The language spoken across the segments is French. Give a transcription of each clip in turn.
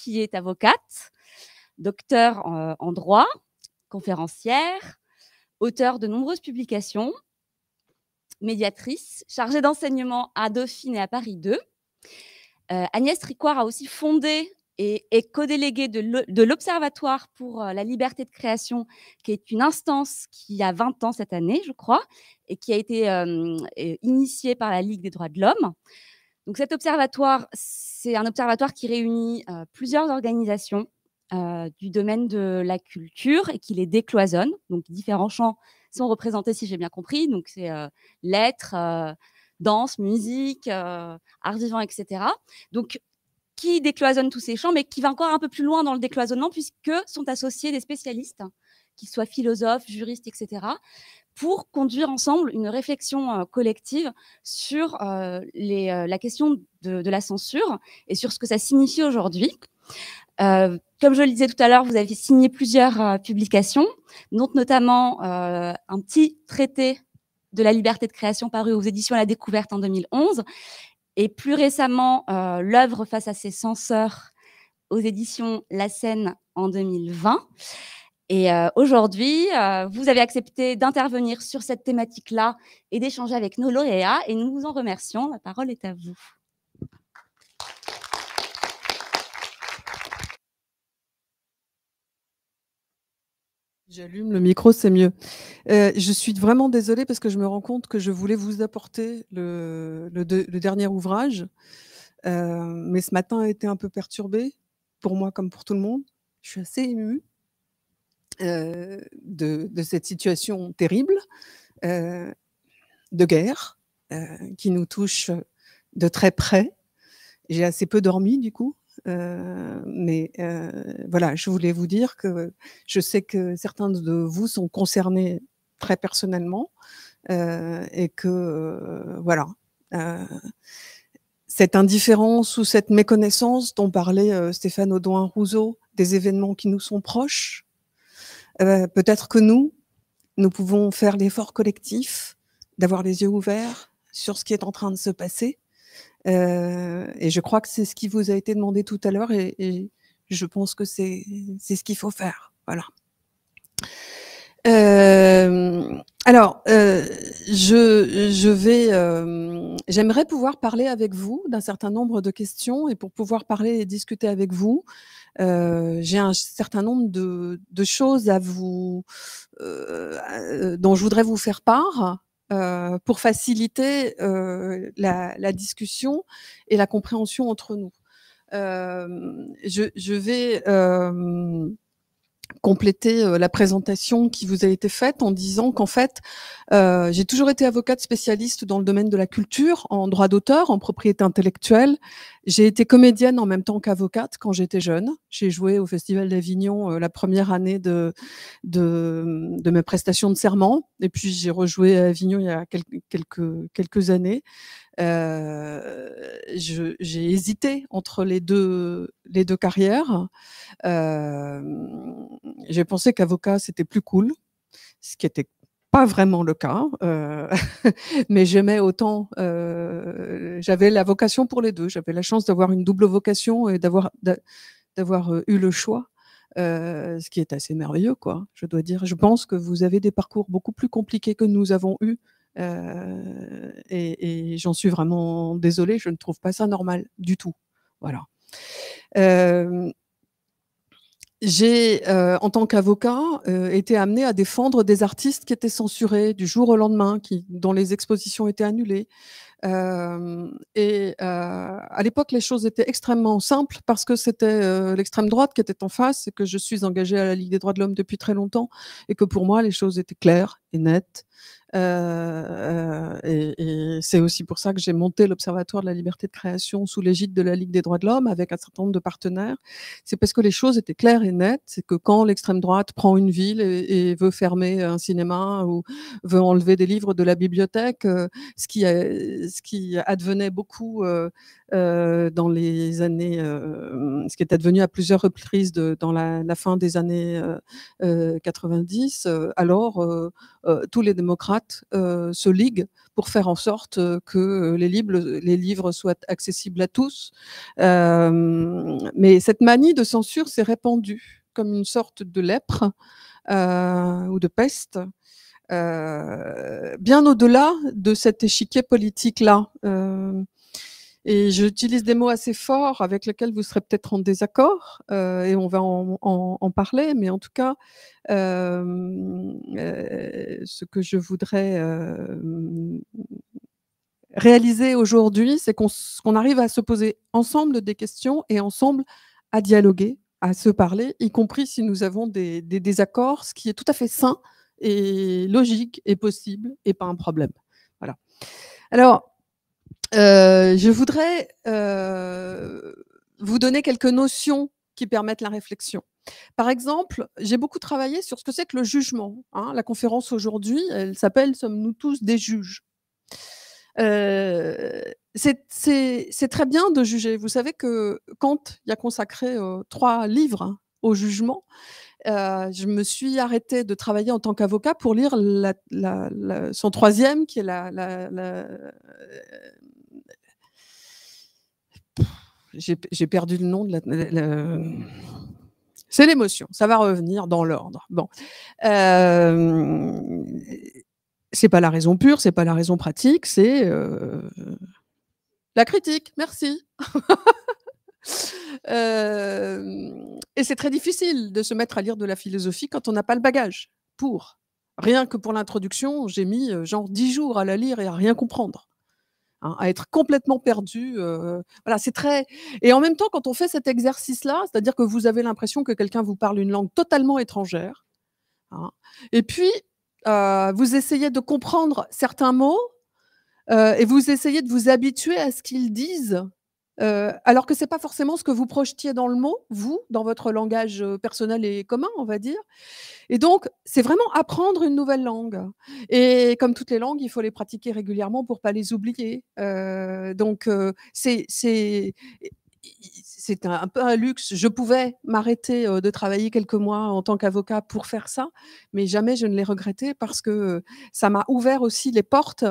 qui est avocate, docteur euh, en, droit, conférencière, auteur de nombreuses publications, médiatrice, chargée d'enseignement à Dauphine et à Paris 2. Euh, Agnès Tricoire a aussi fondé et est co-déléguée de l'Observatoire pour euh, la liberté de création, qui est une instance qui a 20 ans cette année, je crois, et qui a été initiée par la Ligue des droits de l'homme. Donc cet observatoire, c'est un observatoire qui réunit euh, plusieurs organisations euh, du domaine de la culture et qui les décloisonne. Donc, différents champs sont représentés, si j'ai bien compris. Donc, c'est euh, lettres, danse, musique, art vivant, etc. Donc, qui décloisonne tous ces champs, mais qui va encore un peu plus loin dans le décloisonnement, puisque sont associés des spécialistes, hein, qu'ils soient philosophes, juristes, etc pour conduire ensemble une réflexion collective sur les, la question de, la censure et sur ce que ça signifie aujourd'hui. comme je le disais tout à l'heure, vous avez signé plusieurs publications, dont notamment un petit traité de la liberté de création paru aux éditions La Découverte en 2011, et plus récemment l'œuvre face à ses censeurs aux éditions La Seine en 2020. Et euh, aujourd'hui, euh, vous avez accepté d'intervenir sur cette thématique-là et d'échanger avec nos lauréats et nous vous en remercions. La parole est à vous. J'allume le micro, c'est mieux. Euh, je suis vraiment désolée parce que je me rends compte que je voulais vous apporter le, dernier ouvrage, mais ce matin a été un peu perturbé, pour moi comme pour tout le monde. Je suis assez émue. Euh, de, de, cette situation terrible euh, de guerre euh, qui nous touche de très près. J'ai assez peu dormi du coup, euh, mais euh, voilà, je voulais vous dire que je sais que certains de vous sont concernés très personnellement euh, et que voilà. cette indifférence ou cette méconnaissance dont parlait Stéphane Audouin-Rousseau des événements qui nous sont proches, euh, peut-être que nous, nous pouvons faire l'effort collectif d'avoir les yeux ouverts sur ce qui est en train de se passer. Euh, et je crois que c'est ce qui vous a été demandé tout à l'heure et, je pense que c'est ce qu'il faut faire. Voilà. Euh, alors, je, je, vais, j'aimerais pouvoir parler avec vous d'un certain nombre de questions et pour pouvoir parler et discuter avec vous, euh, j'ai un certain nombre de, de choses à vous euh, euh, dont je voudrais vous faire part euh, pour faciliter euh, la, la, discussion et la compréhension entre nous. Euh, je, je, vais compléter euh, la présentation qui vous a été faite en disant qu'en fait, euh, j'ai toujours été avocate spécialiste dans le domaine de la culture, en droit d'auteur, en propriété intellectuelle. J'ai été comédienne en même temps qu'avocate quand j'étais jeune. J'ai joué au Festival d'Avignon euh, la première année de, de, de, mes prestations de serment. Et puis j'ai rejoué à Avignon il y a quelques, quelques, quelques années. Euh, j'ai hésité entre les deux, les deux carrières. Euh, j'ai pensé qu'avocat, c'était plus cool, ce qui était pas vraiment le cas, euh, mais j'aimais autant. j'avais la vocation pour les deux. J'avais la chance d'avoir une double vocation et d'avoir d'avoir eu le choix, ce qui est assez merveilleux, quoi. Je dois dire. Je pense que vous avez des parcours beaucoup plus compliqués que nous avons eu euh, et, j'en suis vraiment désolée, je ne trouve pas ça normal du tout. Voilà. Euh, j'ai, euh, en tant qu'avocat, été amenée à défendre des artistes qui étaient censurés du jour au lendemain, qui, dont les expositions étaient annulées. et à l'époque, les choses étaient extrêmement simples parce que c'était l'extrême droite qui était en face et que je suis engagée à la Ligue des droits de l'homme depuis très longtemps et que pour moi, les choses étaient claires et nettes euh, euh, et, c'est aussi pour ça que j'ai monté l'Observatoire de la liberté de création sous l'égide de la Ligue des droits de l'homme avec un certain nombre de partenaires. C'est parce que les choses étaient claires et nettes. C'est que quand l'extrême droite prend une ville et, veut fermer un cinéma ou veut enlever des livres de la bibliothèque, euh, ce, qui, ce qui advenait beaucoup euh, dans les années, euh, ce qui est advenu à plusieurs reprises dans la, fin des années 90, euh, alors tous les démocrates se liguent pour faire en sorte que les livres, soient accessibles à tous. mais cette manie de censure s'est répandue comme une sorte de lèpre ou de peste. bien au-delà de cet échiquier politique-là, et j'utilise des mots assez forts avec lesquels vous serez peut-être en désaccord, euh, et on va en, en, en, parler, mais en tout cas, euh, euh, ce que je voudrais euh, réaliser aujourd'hui, c'est qu'on arrive à se poser ensemble des questions et ensemble à dialoguer, à se parler, y compris si nous avons des, des désaccords, ce qui est tout à fait sain et logique et possible et pas un problème. Voilà. Alors, euh, je voudrais euh, vous donner quelques notions qui permettent la réflexion. Par exemple, j'ai beaucoup travaillé sur ce que c'est que le jugement. Hein. La conférence aujourd'hui, elle s'appelle Sommes-nous tous des juges euh, c'est très bien de juger. Vous savez que Kant y a consacré euh, trois livres hein, au jugement. Euh, je me suis arrêtée de travailler en tant qu'avocat pour lire la, la, son troisième, qui est la, j'ai perdu le nom de la. C'est l'émotion, ça va revenir dans l'ordre. Bon. Euh, c'est pas la raison pure, c'est pas la raison pratique, c'est euh, la critique. Merci. Euh, et c'est très difficile de se mettre à lire de la philosophie quand on n'a pas le bagage pour. Rien que pour l'introduction, j'ai mis euh, genre dix jours à la lire et à rien comprendre. Hein, à être complètement perdu. Euh, c'est très. Et en même temps, quand on fait cet exercice-là, c'est-à-dire que vous avez l'impression que quelqu'un vous parle une langue totalement étrangère, hein, et puis euh, vous essayez de comprendre certains mots euh, et vous essayez de vous habituer à ce qu'ils disent euh, alors que ce n'est pas forcément ce que vous projetiez dans le mot, vous, dans votre langage euh, personnel et commun, on va dire. Et donc, c'est vraiment apprendre une nouvelle langue. Et comme toutes les langues, il faut les pratiquer régulièrement pour pas les oublier. Euh, donc, c'est c'était un, peu un luxe. Je pouvais m'arrêter euh, de travailler quelques mois en tant qu'avocat pour faire ça, mais jamais je ne l'ai regretté parce que ça m'a ouvert aussi les portes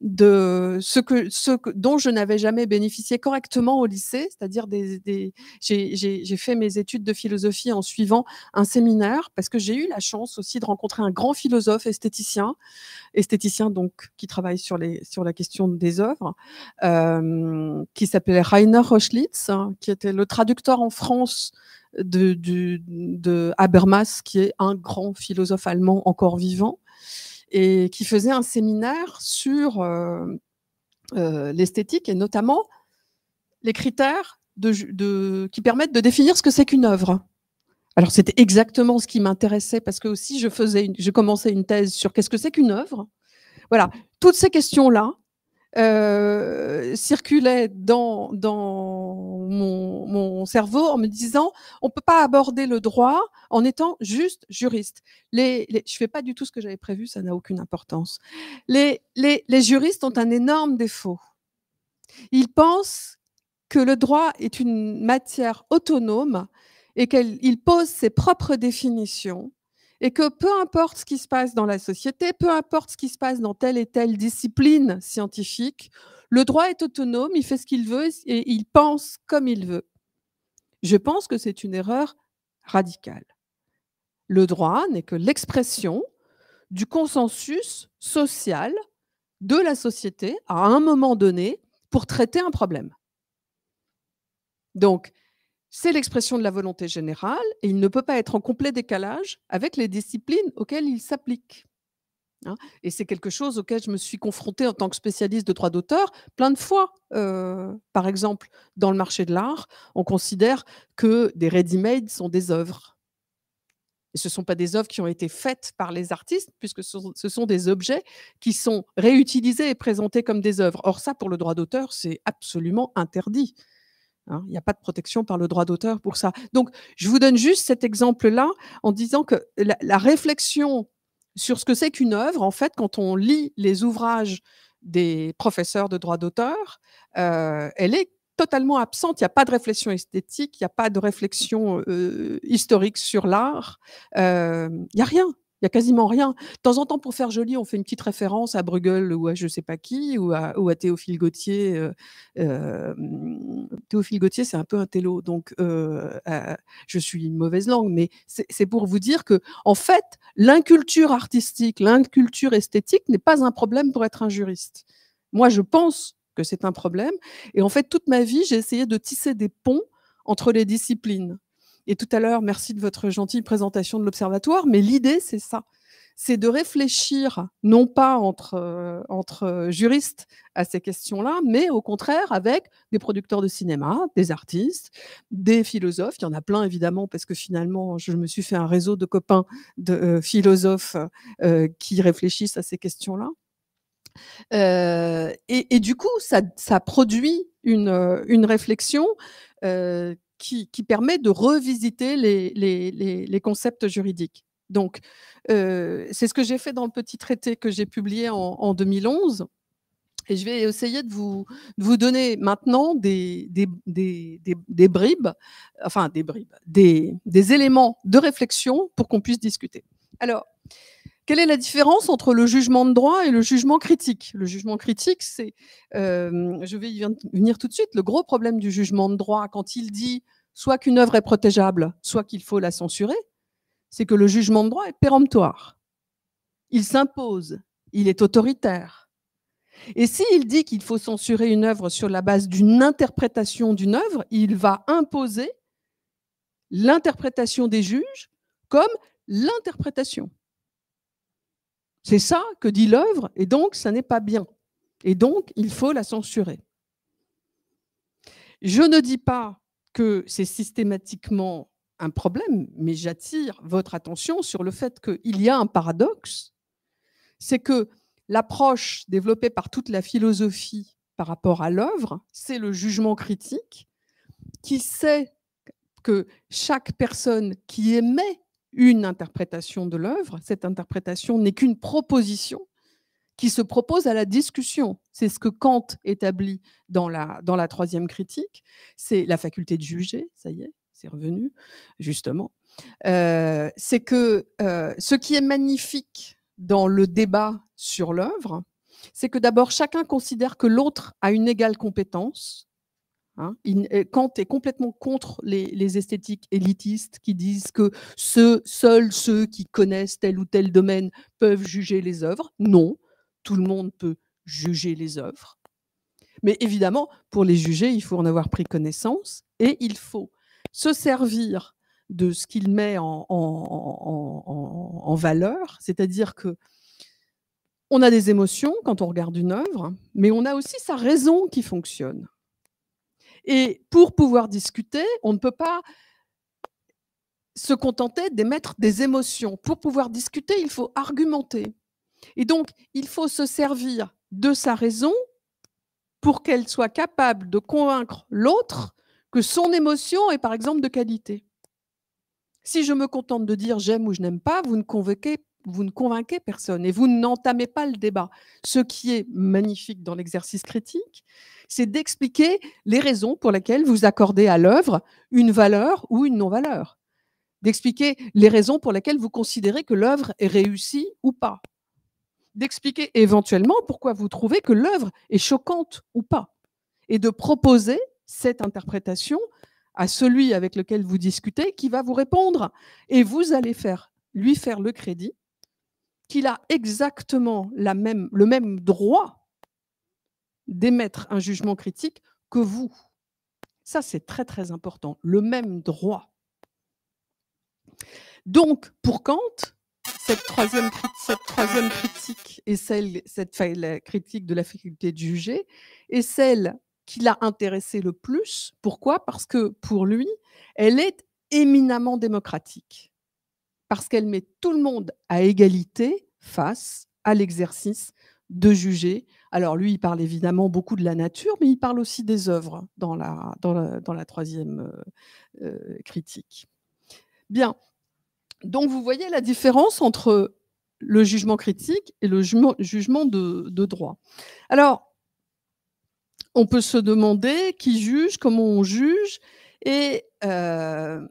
de ce, que, ce dont je n'avais jamais bénéficié correctement au lycée, c'est-à-dire des, j'ai fait mes études de philosophie en suivant un séminaire parce que j'ai eu la chance aussi de rencontrer un grand philosophe esthéticien, esthéticien donc qui travaille sur, les, sur la question des œuvres, euh, qui s'appelait Rainer Rochlitz, hein, qui était le traducteur en France de, Habermas, qui est un grand philosophe allemand encore vivant, et qui faisait un séminaire sur euh, euh, l'esthétique et notamment les critères qui permettent de définir ce que c'est qu'une œuvre. Alors c'était exactement ce qui m'intéressait parce que aussi je faisais, je commençais une thèse sur qu'est-ce que c'est qu'une œuvre. Voilà, toutes ces questions là euh, circulaient dans, dans mon, cerveau en me disant on peut pas aborder le droit en étant juste juriste. Les, ne je fais pas du tout ce que j'avais prévu, ça n'a aucune importance. Les, les, les juristes ont un énorme défaut. Ils pensent que le droit est une matière autonome et qu'il pose ses propres définitions et que peu importe ce qui se passe dans la société, peu importe ce qui se passe dans telle et telle discipline scientifique, le droit est autonome, il fait ce qu'il veut et il pense comme il veut. Je pense que c'est une erreur radicale. Le droit n'est que l'expression du consensus social de la société à un moment donné pour traiter un problème. Donc, c'est l'expression de la volonté générale et il ne peut pas être en complet décalage avec les disciplines auxquelles il s'applique. Hein. Et c'est quelque chose auquel je me suis confrontée en tant que spécialiste de droit d'auteur plein de fois. Euh, par exemple, dans le marché de l'art, on considère que des ready-made sont des œuvres. Et ce ne sont pas des œuvres qui ont été faites par les artistes, puisque ce sont des objets qui sont réutilisés et présentés comme des œuvres. Or, ça, pour le droit d'auteur, c'est absolument interdit. Hein. Il n'y a pas de protection par le droit d'auteur pour ça. Donc, je vous donne juste cet exemple-là en disant que la, la réflexion sur ce que c'est qu'une œuvre. En fait, quand on lit les ouvrages des professeurs de droit d'auteur, euh, elle est totalement absente. Il n'y a pas de réflexion esthétique, il n'y a pas de réflexion historique sur l'art, euh, il n'y a rien. Il n'y a quasiment rien. De temps en temps, pour faire joli, on fait une petite référence à Bruegel ou à je ne sais pas qui, ou à, Théophile Gauthier. Euh, euh, Théophile Gauthier, c'est un peu un télo, donc euh, je suis une mauvaise langue, mais c'est pour vous dire que, en fait, l'inculture artistique, l'inculture esthétique n'est pas un problème pour être un juriste. Moi, je pense que c'est un problème. Et en fait, toute ma vie, j'ai essayé de tisser des ponts entre les disciplines. Et tout à l'heure, merci de votre gentille présentation de l'Observatoire, mais l'idée, c'est ça c'est de réfléchir, non pas euh, entre, juristes à ces questions-là, mais au contraire avec des producteurs de cinéma, des artistes, des philosophes. Il y en a plein, évidemment, parce que finalement, je me suis fait un réseau de copains de euh, philosophes euh, qui réfléchissent à ces questions-là. Et, du coup, ça, produit une réflexion qui, permet de revisiter les, les, concepts juridiques. Donc, euh, c'est ce que j'ai fait dans le petit traité que j'ai publié en, 2011. Et je vais essayer de vous, vous donner maintenant des, des, des, bribes, enfin des bribes, des, éléments de réflexion pour qu'on puisse discuter. Alors, quelle est la différence entre le jugement de droit et le jugement critique Le jugement critique, c'est, euh, je vais y venir tout de suite, le gros problème du jugement de droit quand il dit soit qu'une œuvre est protégeable, soit qu'il faut la censurer, c'est que le jugement de droit est péremptoire. Il s'impose, il est autoritaire. Et s'il dit qu'il faut censurer une œuvre sur la base d'une interprétation d'une œuvre, il va imposer l'interprétation des juges comme l'interprétation. C'est ça que dit l'œuvre, et donc ça n'est pas bien. Et donc, il faut la censurer. Je ne dis pas que c'est systématiquement un problème, mais j'attire votre attention sur le fait qu'il y a un paradoxe, c'est que l'approche développée par toute la philosophie par rapport à l'œuvre, c'est le jugement critique qui sait que chaque personne qui aimait une interprétation de l'œuvre. Cette interprétation n'est qu'une proposition qui se propose à la discussion. C'est ce que Kant établit dans la, dans la troisième critique. C'est la faculté de juger, ça y est, c'est revenu, justement. Euh, c'est que euh, ce qui est magnifique dans le débat sur l'œuvre, c'est que d'abord chacun considère que l'autre a une égale compétence Hein. Euh, Kant est complètement contre les, esthétiques élitistes qui disent que ceux, seuls ceux qui connaissent tel ou tel domaine peuvent juger les œuvres. Non, tout le monde peut juger les œuvres. Mais évidemment, pour les juger, il faut en avoir pris connaissance et il faut se servir de ce qu'il met en, en valeur, c'est-à-dire que on a des émotions quand on regarde une œuvre, mais on a aussi sa raison qui fonctionne. Et pour pouvoir discuter, on ne peut pas se contenter d'émettre des émotions. Pour pouvoir discuter, il faut argumenter. Et donc, il faut se servir de sa raison pour qu'elle soit capable de convaincre l'autre que son émotion est par exemple de qualité. Si je me contente de dire j'aime ou je n'aime pas, vous ne convoquez vous ne convainquez personne et vous n'entamez pas le débat. Ce qui est magnifique dans l'exercice critique, c'est d'expliquer les raisons pour lesquelles vous accordez à l'œuvre une valeur ou une non-valeur, d'expliquer les raisons pour lesquelles vous considérez que l'œuvre est réussie ou pas, d'expliquer éventuellement pourquoi vous trouvez que l'œuvre est choquante ou pas, et de proposer cette interprétation à celui avec lequel vous discutez qui va vous répondre et vous allez faire lui faire le crédit qu'il a exactement le même droit d'émettre un jugement critique que vous. Ça, c'est très très important, le même droit. Donc, pour Kant, cette troisième, critique et celle, cette critique de la faculté de juger est celle qui l'a intéressé le plus. Pourquoi Parce que pour lui, elle est éminemment démocratique parce qu'elle met tout le monde à égalité face à l'exercice de juger. Alors lui, il parle évidemment beaucoup de la nature, mais il parle aussi des œuvres dans la, troisième euh, euh, critique. Bien, donc vous voyez la différence entre le jugement critique et le jugement, de, de, droit. Alors, on peut se demander qui juge, comment on juge, et euh,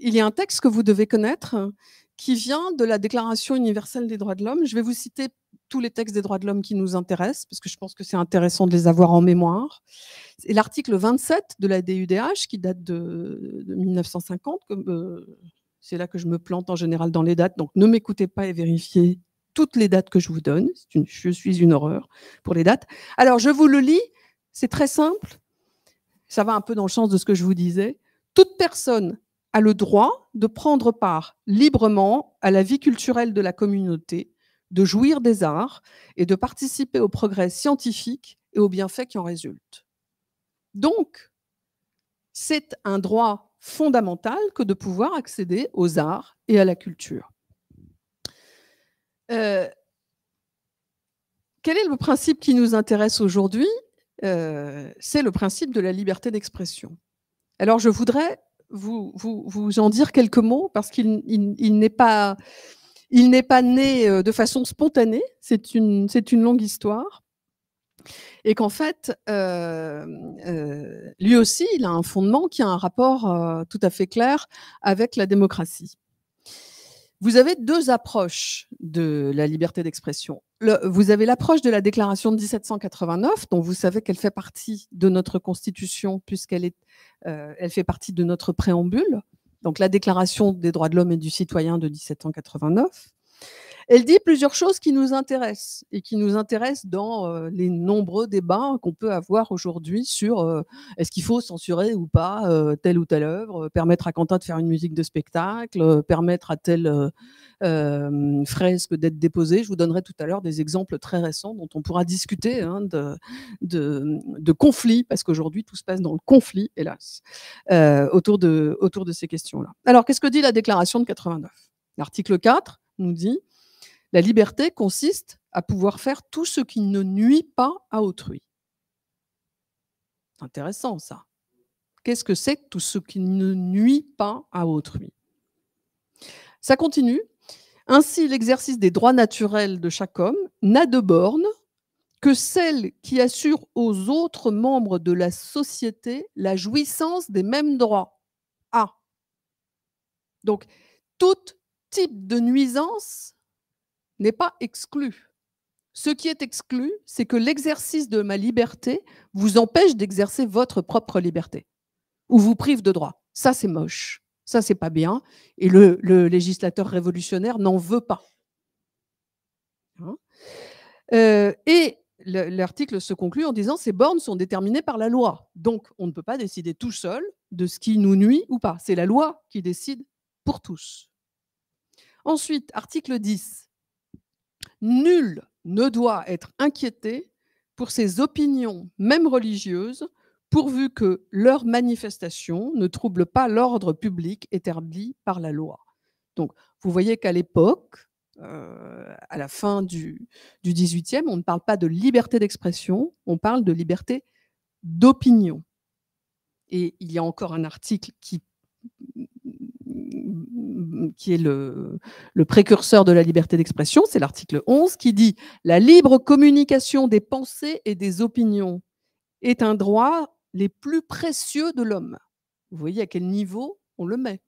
il y a un texte que vous devez connaître qui vient de la Déclaration universelle des droits de l'homme. Je vais vous citer tous les textes des droits de l'homme qui nous intéressent, parce que je pense que c'est intéressant de les avoir en mémoire. c'est l'article 27 de la DUDH, qui date de, 1950, euh, c'est là que je me plante en général dans les dates, donc ne m'écoutez pas et vérifiez toutes les dates que je vous donne. Une, je suis une horreur pour les dates. Alors, je vous le lis, c'est très simple, ça va un peu dans le sens de ce que je vous disais toute personne a le droit de prendre part librement à la vie culturelle de la communauté, de jouir des arts et de participer au progrès scientifique et aux bienfaits qui en résultent. Donc, c'est un droit fondamental que de pouvoir accéder aux arts et à la culture. Euh, quel est le principe qui nous intéresse aujourd'hui euh, C'est le principe de la liberté d'expression. Alors, je voudrais vous, vous, vous en dire quelques mots parce qu'il il, n'est pas, il n'est pas né euh, de façon spontanée. C'est une, c'est une longue histoire. Et qu'en fait, euh, euh, lui aussi, il a un fondement qui a un rapport tout à fait clair avec la démocratie. Vous avez deux approches de la liberté d'expression. vous avez l'approche de la déclaration de 1789, dont vous savez qu'elle fait partie de notre Constitution, puisqu'elle est, euh, elle fait partie de notre préambule, donc la déclaration des droits de l'homme et du citoyen de 1789. Elle dit plusieurs choses qui nous intéressent et qui nous intéressent dans euh, les nombreux débats qu'on peut avoir aujourd'hui sur euh, est-ce qu'il faut censurer ou pas euh, telle ou telle œuvre, permettre à Quentin de faire une musique de spectacle, permettre à telle fresque d'être déposée. Je vous donnerai tout à l'heure des exemples très récents dont on pourra discuter hein, de, de, conflits, parce qu'aujourd'hui tout se passe dans le conflit, hélas, autour, de, autour de ces questions-là. Alors, qu'est-ce que dit la déclaration de 89 L'article 4 nous dit la liberté consiste à pouvoir faire tout ce qui ne nuit pas à autrui. Intéressant ça. Qu'est-ce que c'est que tout ce qui ne nuit pas à autrui Ça continue. Ainsi, l'exercice des droits naturels de chaque homme n'a de borne que celle qui assure aux autres membres de la société la jouissance des mêmes droits. Ah Donc, tout type de nuisance n'est pas exclu. Ce qui est exclu, c'est que l'exercice de ma liberté vous empêche d'exercer votre propre liberté ou vous prive de droit. Ça, c'est moche. Ça, c'est pas bien. Et le, législateur révolutionnaire n'en veut pas. Hein euh, et l'article se conclut en disant ces bornes sont déterminées par la loi. Donc, on ne peut pas décider tout seul de ce qui nous nuit ou pas. C'est la loi qui décide pour tous. Ensuite, article 10. Nul ne doit être inquiété pour ses opinions, même religieuses, pourvu que leur manifestation ne trouble pas l'ordre public établi par la loi. Donc, vous voyez qu'à l'époque, euh, à la fin du, XVIIIe, on ne parle pas de liberté d'expression, on parle de liberté d'opinion. Et il y a encore un article qui qui est le, précurseur de la liberté d'expression, c'est l'article 11 qui dit La libre communication des pensées et des opinions est un droit les plus précieux de l'homme. Vous voyez à quel niveau on le met.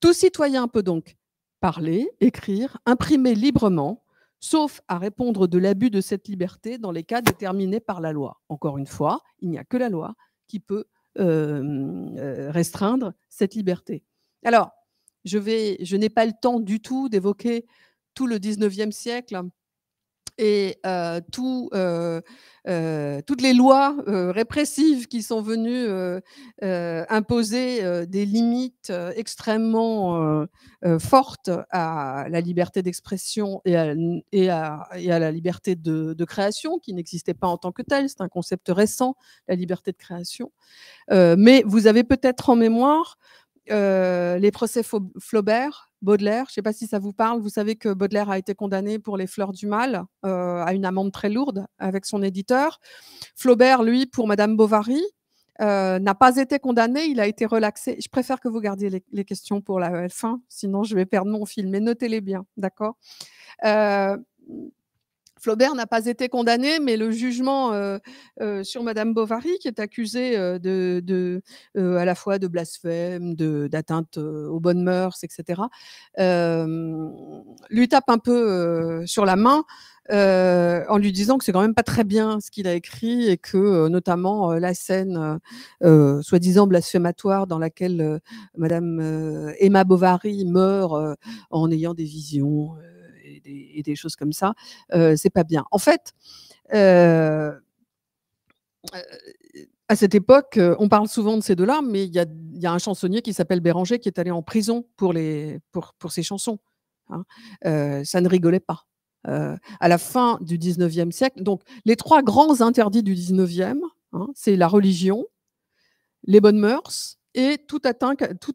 Tout citoyen peut donc parler, écrire, imprimer librement, sauf à répondre de l'abus de cette liberté dans les cas déterminés par la loi. Encore une fois, il n'y a que la loi qui peut euh, euh, restreindre cette liberté. Alors, je, vais, je n'ai pas le temps du tout d'évoquer tout le 19e siècle et euh, tout, euh, euh, toutes les lois répressives qui sont venues imposer des limites extrêmement fortes à la liberté d'expression et à, et, la liberté de, de création, qui n'existait pas en tant que telle, c'est un concept récent, la liberté de création. mais vous avez peut-être en mémoire euh, les procès Flaubert, Baudelaire, je ne sais pas si ça vous parle, vous savez que Baudelaire a été condamné pour les fleurs du mal euh, à une amende très lourde avec son éditeur. Flaubert, lui, pour Madame Bovary, euh, n'a pas été condamné, il a été relaxé. Je préfère que vous gardiez les, questions pour la fin, sinon je vais perdre mon film mais notez-les bien, d'accord Flaubert n'a pas été condamné, mais le jugement euh, euh, sur Madame Bovary, qui est accusée euh, de, à la fois de blasphème, d'atteinte aux bonnes mœurs, etc., lui tape un peu sur la main. en lui disant que c'est quand même pas très bien ce qu'il a écrit et que notamment la scène soi-disant blasphématoire dans laquelle Madame Emma Bovary meurt en ayant des visions et, des, choses comme ça, euh, c'est pas bien. En fait, euh, euh, à cette époque, on parle souvent de ces deux-là, mais il y, a, un chansonnier qui s'appelle Béranger qui est allé en prison pour, les, pour, ses chansons. Hein. ça ne rigolait pas. à la fin du 19e siècle, donc les trois grands interdits du 19e, hein, c'est la religion, les bonnes mœurs et tout,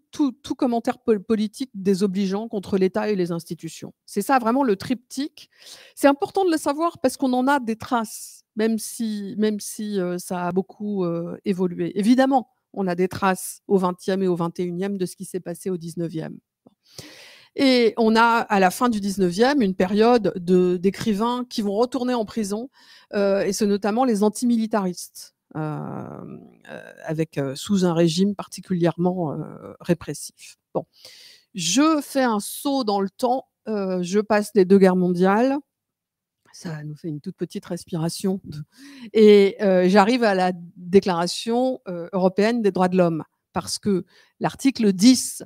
tout, tout, commentaire politique désobligeant contre l'État et les institutions. C'est ça vraiment le triptyque. C'est important de le savoir parce qu'on en a des traces, même si, même si euh, ça a beaucoup euh, évolué. Évidemment, on a des traces au 20e et au 21e de ce qui s'est passé au 19e Et on a à la fin du 19e une période d'écrivains qui vont retourner en prison, euh, et ce, notamment les antimilitaristes euh, euh, avec, euh, sous un régime particulièrement répressif. Bon. Je fais un saut dans le temps, je passe les deux guerres mondiales, ça nous fait une toute petite respiration. Et j'arrive à la Déclaration européenne des droits de l'homme, parce que l'article 10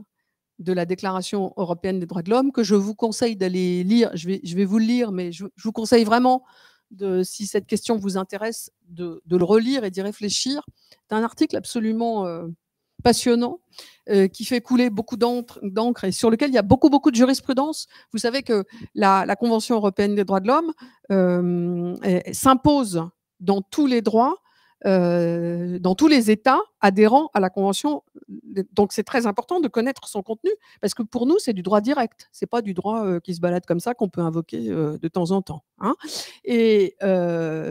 de la Déclaration européenne des droits de l'homme, que je vous conseille d'aller lire, je vais, je vais vous le lire, mais je vous conseille vraiment si cette question vous intéresse, de, le relire et d'y réfléchir. C'est un article absolument euh, passionnant euh, qui fait couler beaucoup d'encre et sur lequel il y a beaucoup, beaucoup de jurisprudence. Vous savez que la Convention européenne des droits de l'homme euh, s'impose dans tous les droits euh, dans tous les États adhérents à la Convention. Euh, donc c'est très important de connaître son contenu, parce que pour nous, c'est du droit direct, c'est pas du droit euh, qui se balade comme ça qu'on peut invoquer de temps en temps. Hein. Et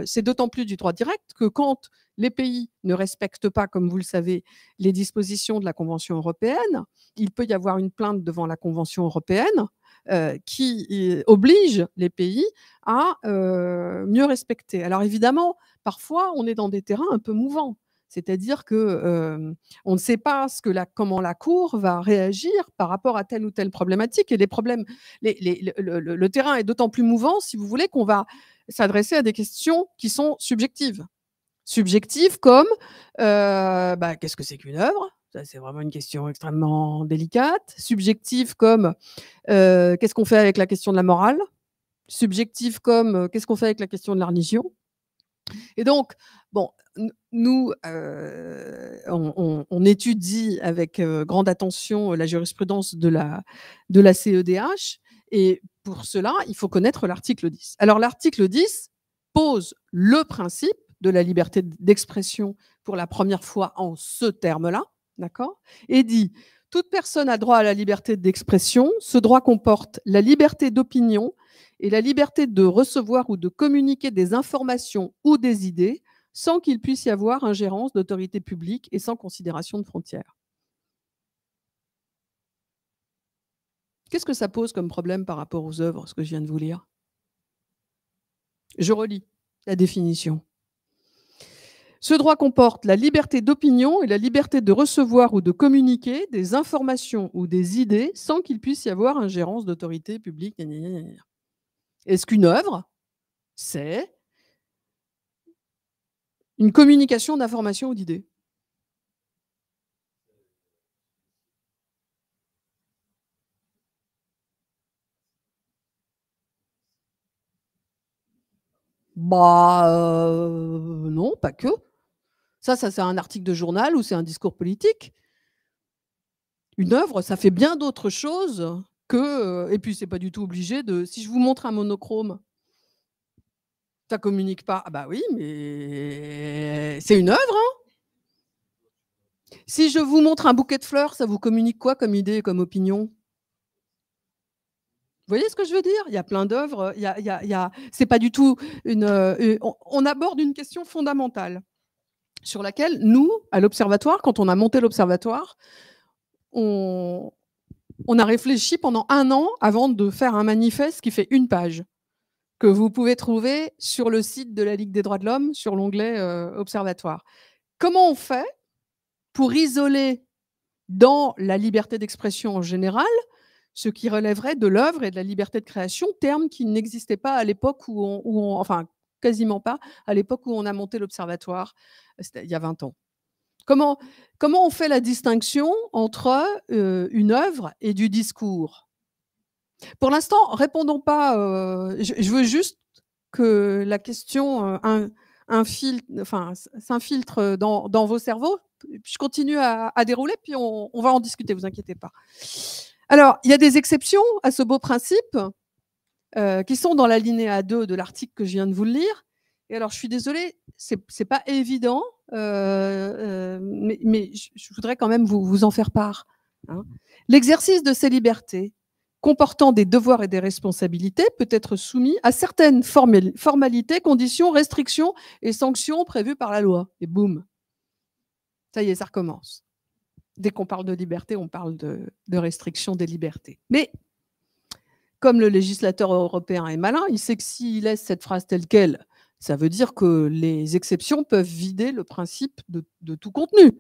c'est d'autant plus du droit direct que quand les pays ne respectent pas, comme vous le savez, les dispositions de la Convention européenne, il peut y avoir une plainte devant la Convention européenne qui oblige les pays à mieux respecter. Alors évidemment, parfois on est dans des terrains un peu mouvants. C'est-à-dire que euh, on ne sait pas ce que comment la Cour va réagir par rapport à telle ou telle problématique. Et les problèmes, le, terrain est d'autant plus mouvant, si vous voulez, qu'on va s'adresser à des questions qui sont subjectives. Subjectives comme euh, bah, qu'est-ce que c'est qu'une œuvre c'est vraiment une question extrêmement délicate. Subjectives comme euh, qu'est-ce qu'on fait avec la question de la morale Subjectives comme qu'est-ce qu'on fait avec la question de la religion et donc, bon, nous, euh, on, étudie avec euh, grande attention euh, la jurisprudence de la, de la CEDH, et pour cela, il faut connaître l'article 10. Alors, l'article 10 pose le principe de la liberté d'expression pour la première fois en ce terme-là, d'accord Et dit toute personne a droit à la liberté d'expression. Ce droit comporte la liberté d'opinion, et la liberté de recevoir ou de communiquer des informations ou des idées sans qu'il puisse y avoir ingérence d'autorité publique et sans considération de frontières. Qu'est-ce que ça pose comme problème par rapport aux œuvres, ce que je viens de vous lire Je relis la définition. Ce droit comporte la liberté d'opinion et la liberté de recevoir ou de communiquer des informations ou des idées sans qu'il puisse y avoir ingérence d'autorité publique. Est-ce qu'une œuvre, c'est une communication d'informations ou d'idées Bah euh, non, pas que. Ça, ça c'est un article de journal ou c'est un discours politique. Une œuvre, ça fait bien d'autres choses que, euh, et puis c'est pas du tout obligé de, si je vous montre un monochrome, ça communique pas. Ah bah oui, mais c'est une œuvre. Hein. si je vous montre un bouquet de fleurs, ça vous communique quoi comme idée, comme opinion vous voyez ce que je veux dire Il y a plein d'œuvres. Il y c'est pas du tout une. Euh, on aborde une question fondamentale sur laquelle nous, à l'observatoire, quand on a monté l'observatoire, on, on a réfléchi pendant un an avant de faire un manifeste qui fait une page, que vous pouvez trouver sur le site de la Ligue des droits de l'homme, sur l'onglet euh, Observatoire. Comment on fait pour isoler dans la liberté d'expression en général ce qui relèverait de l'œuvre et de la liberté de création, terme qui n'existait pas à l'époque où, enfin quasiment pas, à l'époque où on a monté l'Observatoire, euh, il y a 20 ans. Comment, comment on fait la distinction entre euh, une œuvre et du discours Pour l'instant, répondons pas. Euh, je, veux juste que la question euh, s'infiltre dans, vos cerveaux. Je continue à, dérouler, puis on, va en discuter, vous inquiétez pas. Alors, il y a des exceptions à ce beau principe qui sont dans la linéa 2 de l'article que je viens de vous lire. Et alors, je suis désolée, ce n'est pas évident, euh, euh, mais, je voudrais quand même vous, en faire part. Hein. Mmh. L'exercice de ces libertés, comportant des devoirs et des responsabilités, peut être soumis à certaines formalités, conditions, restrictions et sanctions prévues par la loi. Et boum, ça y est, ça recommence. Dès qu'on parle de liberté, on parle de restriction des libertés. Mais comme le législateur européen est malin, il sait que s'il laisse cette phrase telle qu'elle, ça veut dire que les exceptions peuvent vider le principe de, tout contenu.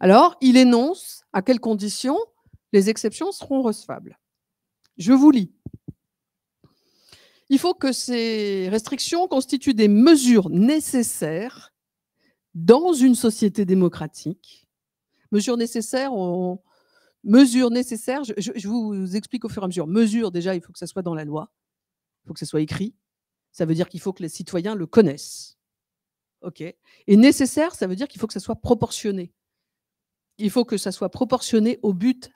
Alors, il énonce à quelles conditions les exceptions seront recevables. Je vous lis. Il faut que ces restrictions constituent des mesures nécessaires dans une société démocratique. Mesures nécessaires, mesures nécessaires je, je, vous explique au fur et à mesure. Mesures, déjà, il faut que ça soit dans la loi, il faut que ce soit écrit ça veut dire qu'il faut que les citoyens le connaissent. OK. Et nécessaire, ça veut dire qu'il faut que ça soit proportionné. Il faut que ça soit proportionné au but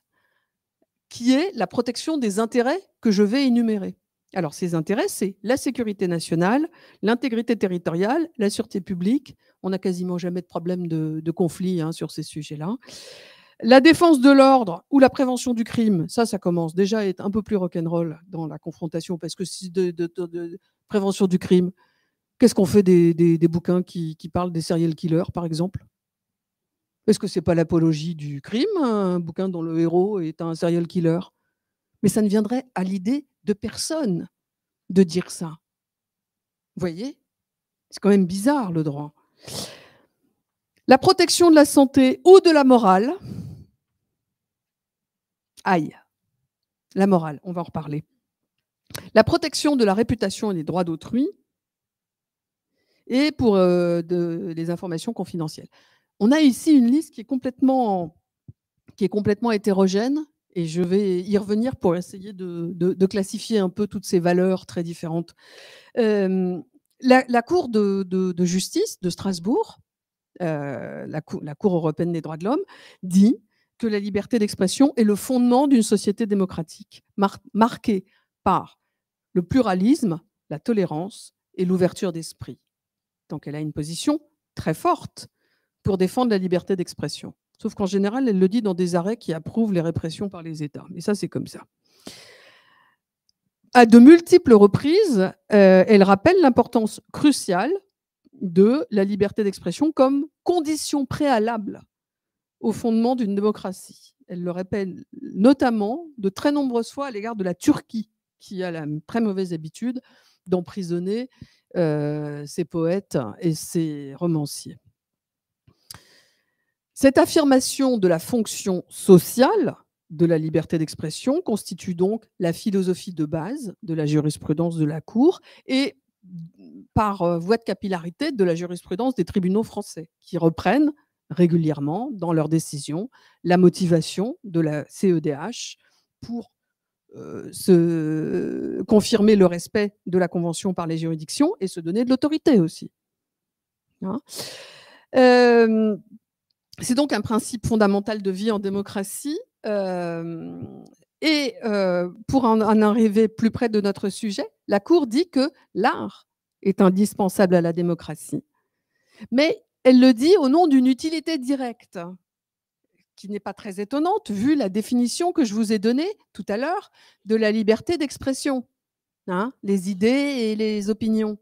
qui est la protection des intérêts que je vais énumérer. Alors, ces intérêts, c'est la sécurité nationale, l'intégrité territoriale, la sûreté publique. On n'a quasiment jamais de problème de, conflit hein, sur ces sujets-là. La défense de l'ordre ou la prévention du crime, ça, ça commence déjà à être un peu plus rock'n'roll dans la confrontation, parce que si de, de, prévention du crime, qu'est-ce qu'on fait des, bouquins qui, parlent des serial killers, par exemple Est-ce que c'est pas l'apologie du crime, un bouquin dont le héros est un serial killer Mais ça ne viendrait à l'idée de personne de dire ça. Vous voyez C'est quand même bizarre le droit. La protection de la santé ou de la morale, Aïe. La morale, on va en reparler. La protection de la réputation et des droits d'autrui et pour euh, les informations confidentielles. On a ici une liste qui est complètement, qui est complètement hétérogène et je vais y revenir pour essayer de, classifier un peu toutes ces valeurs très différentes. Euh, la, Cour de, justice de Strasbourg, euh, la, la Cour européenne des droits de l'homme, dit que la liberté d'expression est le fondement d'une société démocratique, marquée par le pluralisme, la tolérance et l'ouverture d'esprit. Donc elle a une position très forte pour défendre la liberté d'expression. Sauf qu'en général, elle le dit dans des arrêts qui approuvent les répressions par les États. Mais ça, c'est comme ça. À de multiples reprises, euh, elle rappelle l'importance cruciale de la liberté d'expression comme condition préalable au fondement d'une démocratie. Elle le répète notamment de très nombreuses fois à l'égard de la Turquie, qui a la très mauvaise habitude d'emprisonner euh, ses poètes et ses romanciers. Cette affirmation de la fonction sociale de la liberté d'expression constitue donc la philosophie de base de la jurisprudence de la Cour et par euh, voie de capillarité de la jurisprudence des tribunaux français, qui reprennent régulièrement dans leurs décisions la motivation de la CEDH pour se confirmer le respect de la Convention par les juridictions et se donner de l'autorité aussi. Hein. c'est donc un principe fondamental de vie en démocratie. et pour en, en arriver plus près de notre sujet, la Cour dit que l'art est indispensable à la démocratie. Mais elle le dit au nom d'une utilité directe, qui n'est pas très étonnante vu la définition que je vous ai donnée tout à l'heure de la liberté d'expression, hein, les idées et les opinions.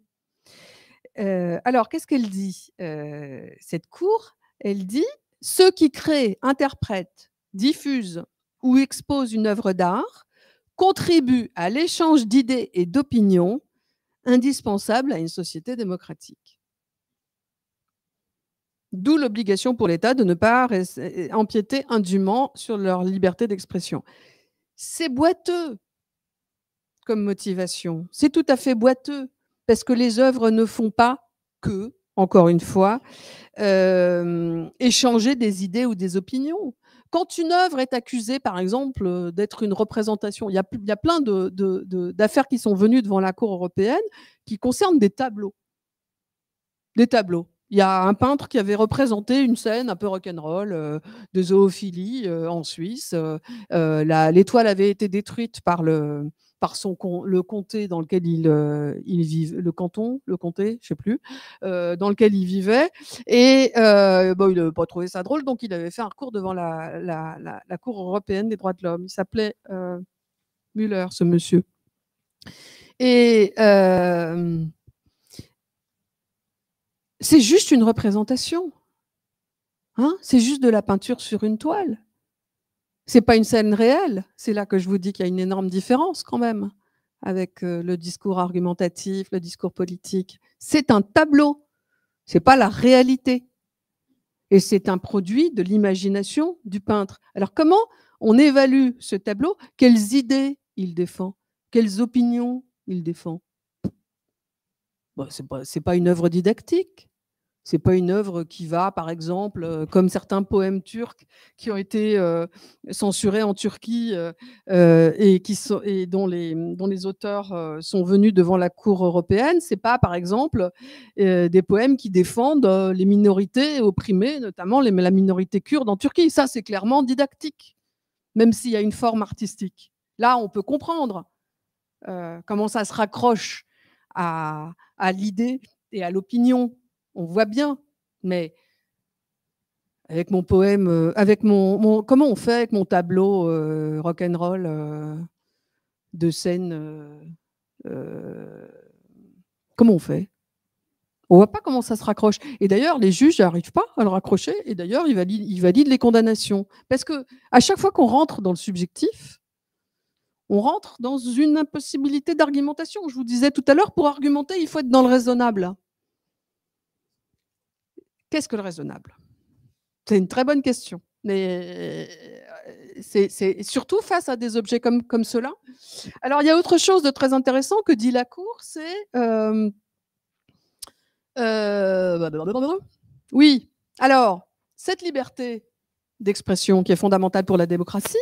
Euh, alors, qu'est-ce qu'elle dit euh, Cette cour, elle dit ceux qui créent, interprètent, diffusent ou exposent une œuvre d'art contribuent à l'échange d'idées et d'opinions indispensables à une société démocratique. D'où l'obligation pour l'État de ne pas euh, empiéter indûment sur leur liberté d'expression. C'est boiteux comme motivation. C'est tout à fait boiteux parce que les œuvres ne font pas que, encore une fois, euh, échanger des idées ou des opinions. Quand une œuvre est accusée, par exemple, d'être une représentation, il y a, plein d'affaires qui sont venues devant la Cour européenne qui concernent des tableaux. Des tableaux il y a un peintre qui avait représenté une scène un peu rock'n'roll euh, de zoophilie euh, en Suisse. Euh, l'étoile avait été détruite par le par son le comté dans lequel il, il vivait, le canton, le comté, je sais plus, dans lequel il vivait. Et bon, il n'avait pas trouvé ça drôle, donc il avait fait un recours devant la, la, la, la Cour européenne des droits de l'homme. Il s'appelait Müller, ce monsieur. Et c'est juste une représentation. Hein c'est juste de la peinture sur une toile. C'est pas une scène réelle. C'est là que je vous dis qu'il y a une énorme différence quand même avec euh, le discours argumentatif, le discours politique. C'est un tableau. C'est pas la réalité. Et c'est un produit de l'imagination du peintre. Alors comment on évalue ce tableau Quelles idées il défend Quelles opinions il défend bah, ce n'est pas, une œuvre didactique n'est pas une œuvre qui va, par exemple, euh, comme certains poèmes turcs qui ont été euh, censurés en Turquie euh, et, qui et dont, les, dont les auteurs sont venus devant la Cour européenne. C'est pas, par exemple, des poèmes qui défendent les minorités opprimées, notamment la minorité kurde en Turquie. Ça, c'est clairement didactique, même s'il y a une forme artistique. Là, on peut comprendre comment ça se raccroche à, à l'idée et à l'opinion on voit bien, mais avec mon poème, euh, avec mon, comment on fait avec mon tableau rock'n'roll euh, rock and roll euh, de scène, comment on fait On voit pas comment ça se raccroche. Et d'ailleurs, les juges n'arrivent pas à le raccrocher. Et d'ailleurs, ils ils valident les condamnations parce que à chaque fois qu'on rentre dans le subjectif, on rentre dans une impossibilité d'argumentation. Je vous disais tout à l'heure, pour argumenter, il faut être dans le raisonnable. Qu'est-ce que le raisonnable C'est une très bonne question. Mais euh, c'est surtout face à des objets comme, comme cela. Alors, il y a autre chose de très intéressant que dit la Cour, c'est... Euh, euh, oui, alors, cette liberté d'expression qui est fondamentale pour la démocratie,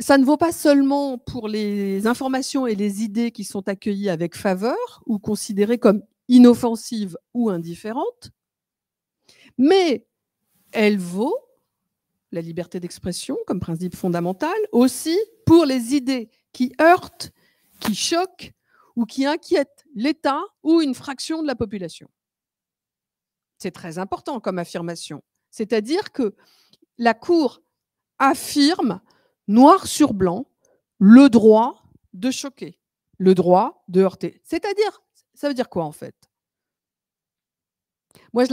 ça ne vaut pas seulement pour les informations et les idées qui sont accueillies avec faveur ou considérées comme inoffensives ou indifférentes, mais elle vaut la liberté d'expression comme principe fondamental aussi pour les idées qui heurtent, qui choquent ou qui inquiètent l'État ou une fraction de la population. C'est très important comme affirmation. C'est-à-dire que la Cour affirme noir sur blanc le droit de choquer, le droit de heurter. C'est-à-dire, ça veut dire quoi en fait moi, je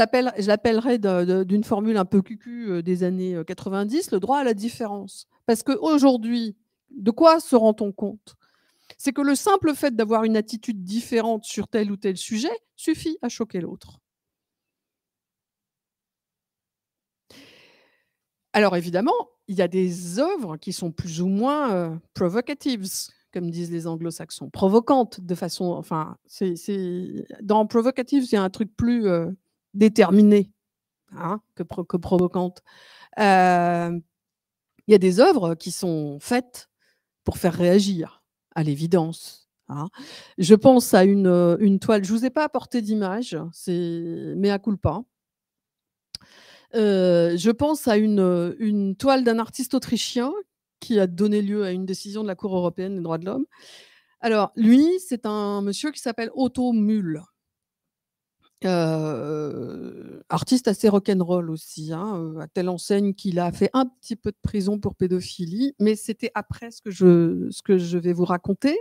l'appellerais d'une formule un peu cucu euh, des années 90, euh, le droit à la différence. Parce qu'aujourd'hui, de quoi se rend-on compte C'est que le simple fait d'avoir une attitude différente sur tel ou tel sujet suffit à choquer l'autre. Alors évidemment, il y a des œuvres qui sont plus ou moins euh, provocatives, comme disent les anglo-saxons, provocantes de façon. Enfin, c'est dans provocatives », il y a un truc plus déterminée hein, que, provocante. Euh, il y a des œuvres qui sont faites pour faire réagir, à l'évidence. Hein. Je pense à une, euh, toile, je ne vous ai pas apporté d'image, c'est à culpa. Euh, je pense à une, une toile d'un artiste autrichien qui a donné lieu à une décision de la Cour européenne des droits de l'homme. Alors, lui, c'est un monsieur qui s'appelle Otto Mull artiste assez rock'n'roll aussi, hein, à telle enseigne qu'il a fait un petit peu de prison pour pédophilie, mais c'était après ce que je, ce que je vais vous raconter.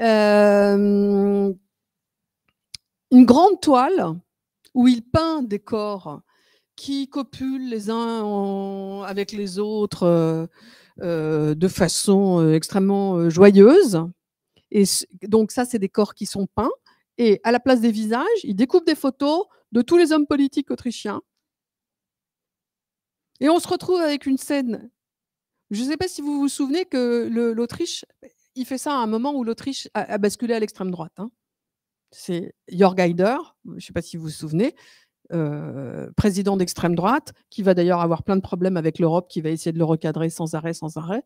une grande toile où il peint des corps qui copulent les uns avec les autres de façon extrêmement joyeuse. Et donc ça, c'est des corps qui sont peints et à la place des visages, il découpe des photos de tous les hommes politiques autrichiens. Et on se retrouve avec une scène. Je ne sais pas si vous vous souvenez que l'Autriche, il fait ça à un moment où l'Autriche a, basculé à l'extrême droite. Hein. C'est Jörg Haider, je ne sais pas si vous vous souvenez, euh, président d'extrême droite, qui va d'ailleurs avoir plein de problèmes avec l'Europe, qui va essayer de le recadrer sans arrêt, sans arrêt.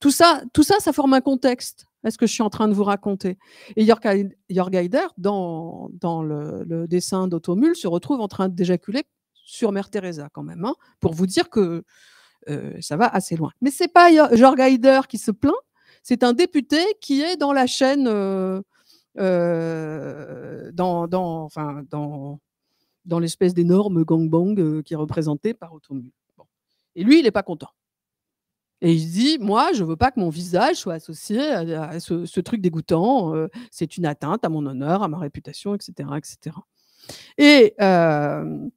Tout ça, tout ça, ça forme un contexte est-ce que je suis en train de vous raconter Et Jorgaider, dans, dans le, dessin d'Automule, se retrouve en train d'éjaculer sur Mère Teresa quand même, hein, pour vous dire que euh, ça va assez loin. Mais ce n'est pas Jorgaider qui se plaint, c'est un député qui est dans la chaîne, euh, euh, dans, l'espèce d'énorme gangbang qui est représenté par Automule. Et lui, il n'est pas content. Et il dit, moi, je ne veux pas que mon visage soit associé à, ce, truc dégoûtant, euh, c'est une atteinte à mon honneur, à ma réputation, etc. etc. Et euh,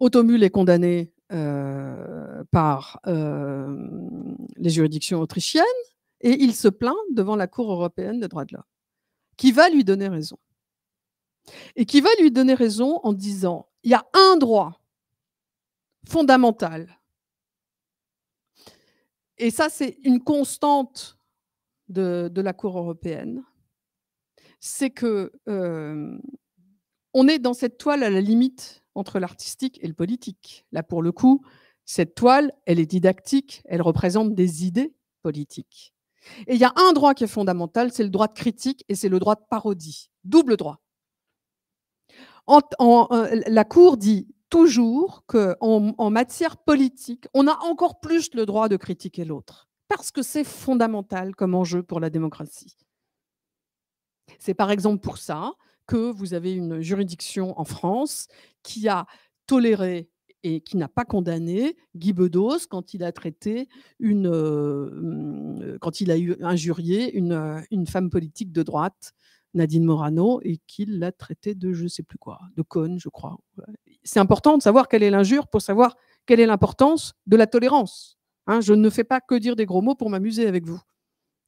est condamné euh, par euh, les juridictions autrichiennes et il se plaint devant la Cour européenne des droits de l'homme, qui va lui donner raison. Et qui va lui donner raison en disant, il y a un droit fondamental et ça, c'est une constante de, la Cour européenne. C'est que euh, on est dans cette toile à la limite entre l'artistique et le politique. Là, pour le coup, cette toile, elle est didactique, elle représente des idées politiques. Et il y a un droit qui est fondamental, c'est le droit de critique et c'est le droit de parodie. Double droit. Euh, la Cour dit toujours qu'en matière politique, on a encore plus le droit de critiquer l'autre, parce que c'est fondamental comme enjeu pour la démocratie. C'est par exemple pour ça que vous avez une juridiction en France qui a toléré et qui n'a pas condamné Guy Bedos quand il a traité une, euh, quand il a injurié une, femme politique de droite, Nadine Morano, et qu'il l'a traité de je ne sais plus quoi, de conne, je crois c'est important de savoir quelle est l'injure pour savoir quelle est l'importance de la tolérance. Hein. je ne fais pas que dire des gros mots pour m'amuser avec vous.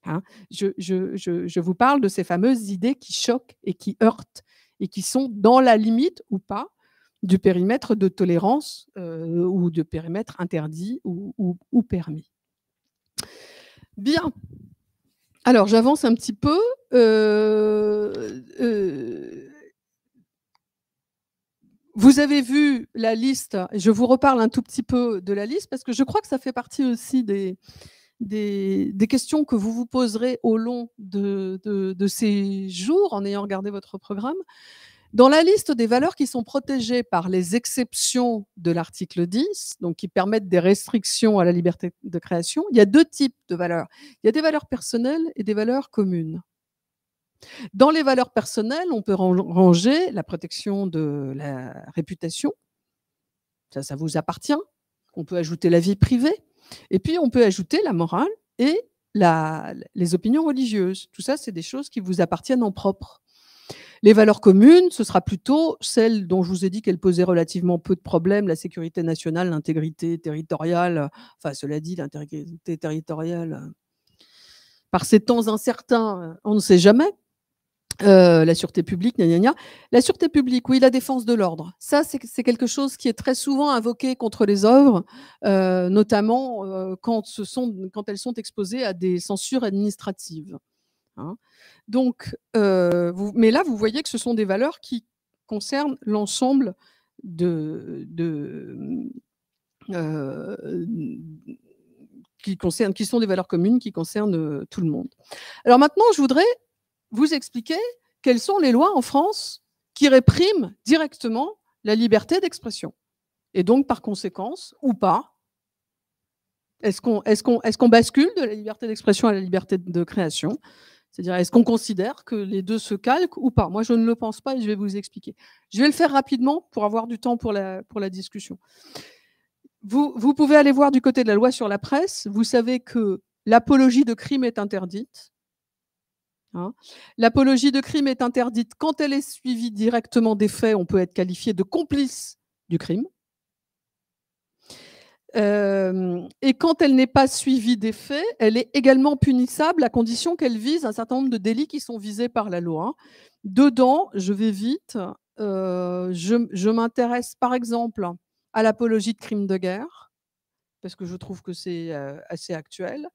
Hein. je, vous parle de ces fameuses idées qui choquent et qui heurtent et qui sont dans la limite ou pas du périmètre de tolérance euh, ou de périmètre interdit ou, permis. Bien. Alors j'avance un petit peu. Euh, euh, vous avez vu la liste, je vous reparle un tout petit peu de la liste parce que je crois que ça fait partie aussi des, des, questions que vous vous poserez au long de, de, ces jours en ayant regardé votre programme. Dans la liste des valeurs qui sont protégées par les exceptions de l'article 10, donc qui permettent des restrictions à la liberté de création, il y a deux types de valeurs. Il y a des valeurs personnelles et des valeurs communes. Dans les valeurs personnelles, on peut ranger la protection de la réputation. Ça, ça vous appartient. On peut ajouter la vie privée. Et puis, on peut ajouter la morale et les opinions religieuses. Tout ça, c'est des choses qui vous appartiennent en propre. Les valeurs communes, ce sera plutôt celles dont je vous ai dit qu'elles posaient relativement peu de problèmes, la sécurité nationale, l'intégrité territoriale, enfin cela dit, l'intégrité territoriale, euh, par ces temps incertains, euh, on ne sait jamais. Euh, la sûreté publique, gna, La sûreté publique, oui, la défense de l'ordre. Ça, c'est quelque chose qui est très souvent invoqué contre les œuvres, euh, notamment euh, quand, elles sont exposées à des censures administratives. Hein. Donc, mais là, vous voyez que ce sont des valeurs qui concernent l'ensemble de, de qui, concernent, qui sont des valeurs communes qui concernent tout le monde. Alors maintenant, je voudrais vous expliquer quelles sont les lois en France qui répriment directement la liberté d'expression. Et donc, par conséquence, ou pas, est-ce qu'on bascule de la liberté d'expression à la liberté de création C'est-à-dire, est-ce qu'on considère que les deux se calquent ou pas Moi, je ne le pense pas et je vais vous expliquer. Je vais le faire rapidement pour avoir du temps pour la, discussion. vous pouvez aller voir du côté de la loi sur la presse. Vous savez que l'apologie de crime est interdite. Hein. L'apologie de crime est interdite quand elle est suivie directement des faits. On peut être qualifié de complice du crime. Euh, et quand elle n'est pas suivie des faits, elle est également punissable à condition qu'elle vise un certain nombre de délits qui sont visés par la loi. Hein. Dedans, je vais vite, euh, je, m'intéresse par exemple à l'apologie de crimes de guerre, parce que je trouve que c'est euh, assez actuel.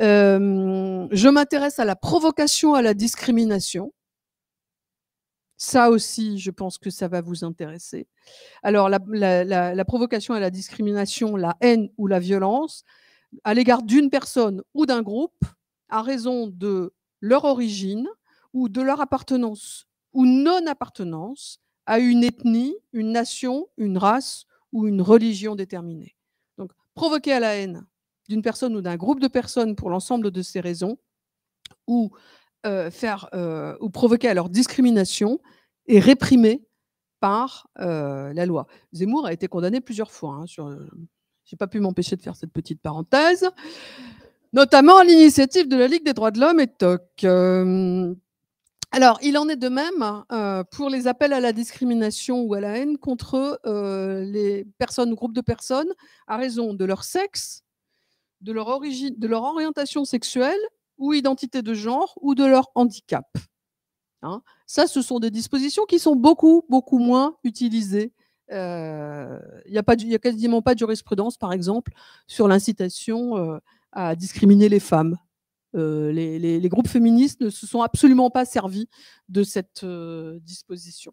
Euh, je m'intéresse à la provocation, à la discrimination. Ça aussi, je pense que ça va vous intéresser. Alors, la provocation à la discrimination, la haine ou la violence à l'égard d'une personne ou d'un groupe à raison de leur origine ou de leur appartenance ou non-appartenance à une ethnie, une nation, une race ou une religion déterminée. Donc, provoquer à la haine, d'une personne ou d'un groupe de personnes pour l'ensemble de ces raisons, ou euh, faire euh, ou provoquer à leur discrimination est réprimé par euh, la loi. Zemmour a été condamné plusieurs fois. Je hein, sur... J'ai pas pu m'empêcher de faire cette petite parenthèse, notamment à l'initiative de la Ligue des droits de l'homme et TOC. Alors, il en est de même pour les appels à la discrimination ou à la haine contre les personnes ou groupes de personnes à raison de leur sexe, de leur, origine, de leur orientation sexuelle ou identité de genre ou de leur handicap. Hein. Ça, ce sont des dispositions qui sont beaucoup, beaucoup moins utilisées. Euh, il n'y a, a, quasiment pas de jurisprudence, par exemple, sur l'incitation euh, à discriminer les femmes. Euh, les, groupes féministes ne se sont absolument pas servis de cette disposition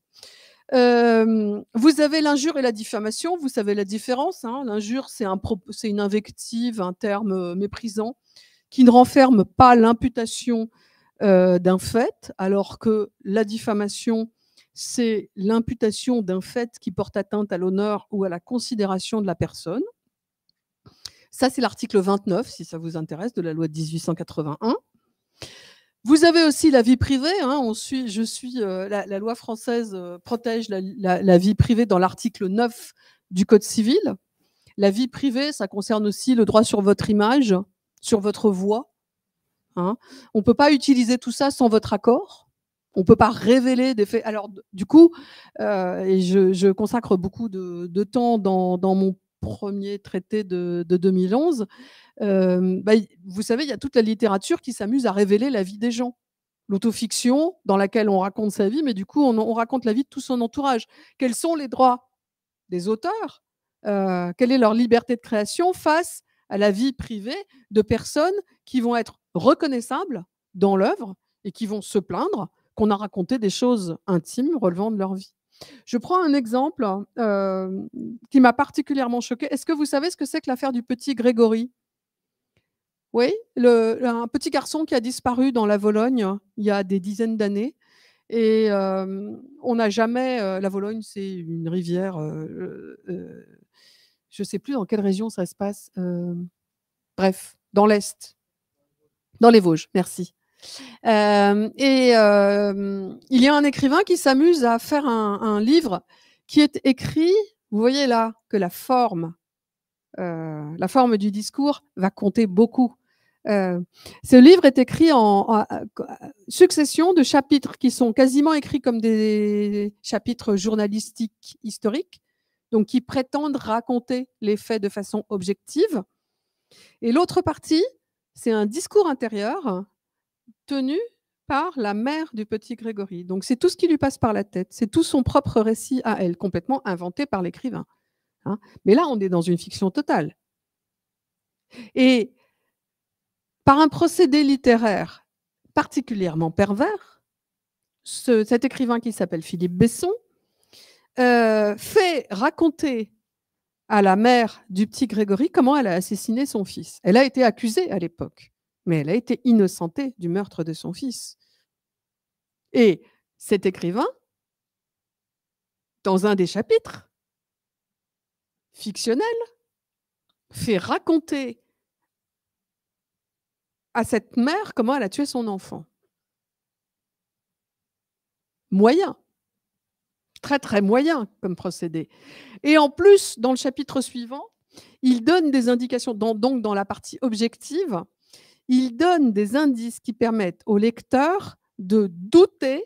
vous avez l'injure et la diffamation, vous savez la différence. Hein. L'injure, c'est un une invective, un terme euh, méprisant qui ne renferme pas l'imputation euh, d'un fait, alors que la diffamation, c'est l'imputation d'un fait qui porte atteinte à l'honneur ou à la considération de la personne. Ça, c'est l'article 29, si ça vous intéresse, de la loi de 1881. Vous avez aussi la vie privée. Hein, on suit, je suis, euh, la, loi française euh, protège la, vie privée dans l'article 9 du Code civil. La vie privée, ça concerne aussi le droit sur votre image, sur votre voix. Hein. On ne peut pas utiliser tout ça sans votre accord. On peut pas révéler des faits. Alors, du coup, euh, et je, je, consacre beaucoup de, de temps dans, dans, mon premier traité de, 2011, euh, bah, vous savez, il y a toute la littérature qui s'amuse à révéler la vie des gens. L'autofiction dans laquelle on raconte sa vie, mais du coup, on, raconte la vie de tout son entourage. Quels sont les droits des auteurs euh, Quelle est leur liberté de création face à la vie privée de personnes qui vont être reconnaissables dans l'œuvre et qui vont se plaindre qu'on a raconté des choses intimes relevant de leur vie je prends un exemple euh, qui m'a particulièrement choqué. Est-ce que vous savez ce que c'est que l'affaire du petit Grégory Oui, un petit garçon qui a disparu dans la Vologne il y a des dizaines d'années. Et euh, on n'a jamais. Euh, la Vologne, c'est une rivière. je ne sais plus dans quelle région ça se passe. bref, dans l'Est, dans les Vosges. Merci. Euh, et euh, il y a un écrivain qui s'amuse à faire un, livre qui est écrit, vous voyez là, que la forme, euh, la forme du discours va compter beaucoup. ce livre est écrit en, succession de chapitres qui sont quasiment écrits comme des chapitres journalistiques historiques, donc qui prétendent raconter les faits de façon objective. Et l'autre partie, c'est un discours intérieur tenu par la mère du petit Grégory. Donc c'est tout ce qui lui passe par la tête, c'est tout son propre récit à elle, complètement inventé par l'écrivain. Hein. Mais là, on est dans une fiction totale. Et par un procédé littéraire particulièrement pervers, cet écrivain qui s'appelle Philippe Besson euh, fait raconter à la mère du petit Grégory comment elle a assassiné son fils. Elle a été accusée à l'époque mais elle a été innocentée du meurtre de son fils. Et cet écrivain, dans un des chapitres fictionnels, fait raconter à cette mère comment elle a tué son enfant. Moyen. Très, très moyen comme procédé. Et en plus, dans le chapitre suivant, il donne des indications, dans, donc dans la partie objective, il donne des indices qui permettent au lecteur de douter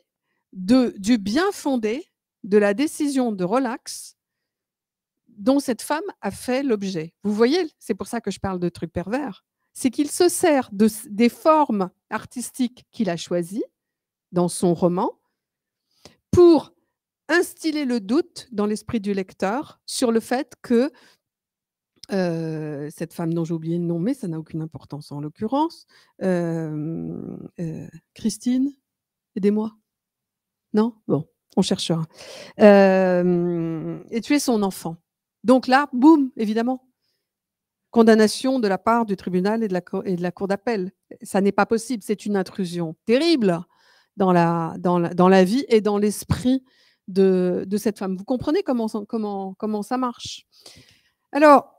du bien fondé de la décision de relax dont cette femme a fait l'objet. Vous voyez, c'est pour ça que je parle de trucs pervers. C'est qu'il se sert des formes artistiques qu'il a choisies dans son roman pour instiller le doute dans l'esprit du lecteur sur le fait que cette femme dont j'ai oublié le nom, mais ça n'a aucune importance en l'occurrence. Christine, aidez-moi. Non Bon, on cherchera. et tuer son enfant. Donc là, boum, évidemment. Condamnation de la part du tribunal et de la, et de la cour d'appel. Ça n'est pas possible. C'est une intrusion terrible dans la, dans vie et dans l'esprit de, cette femme. Vous comprenez comment, comment, comment ça marche. Alors,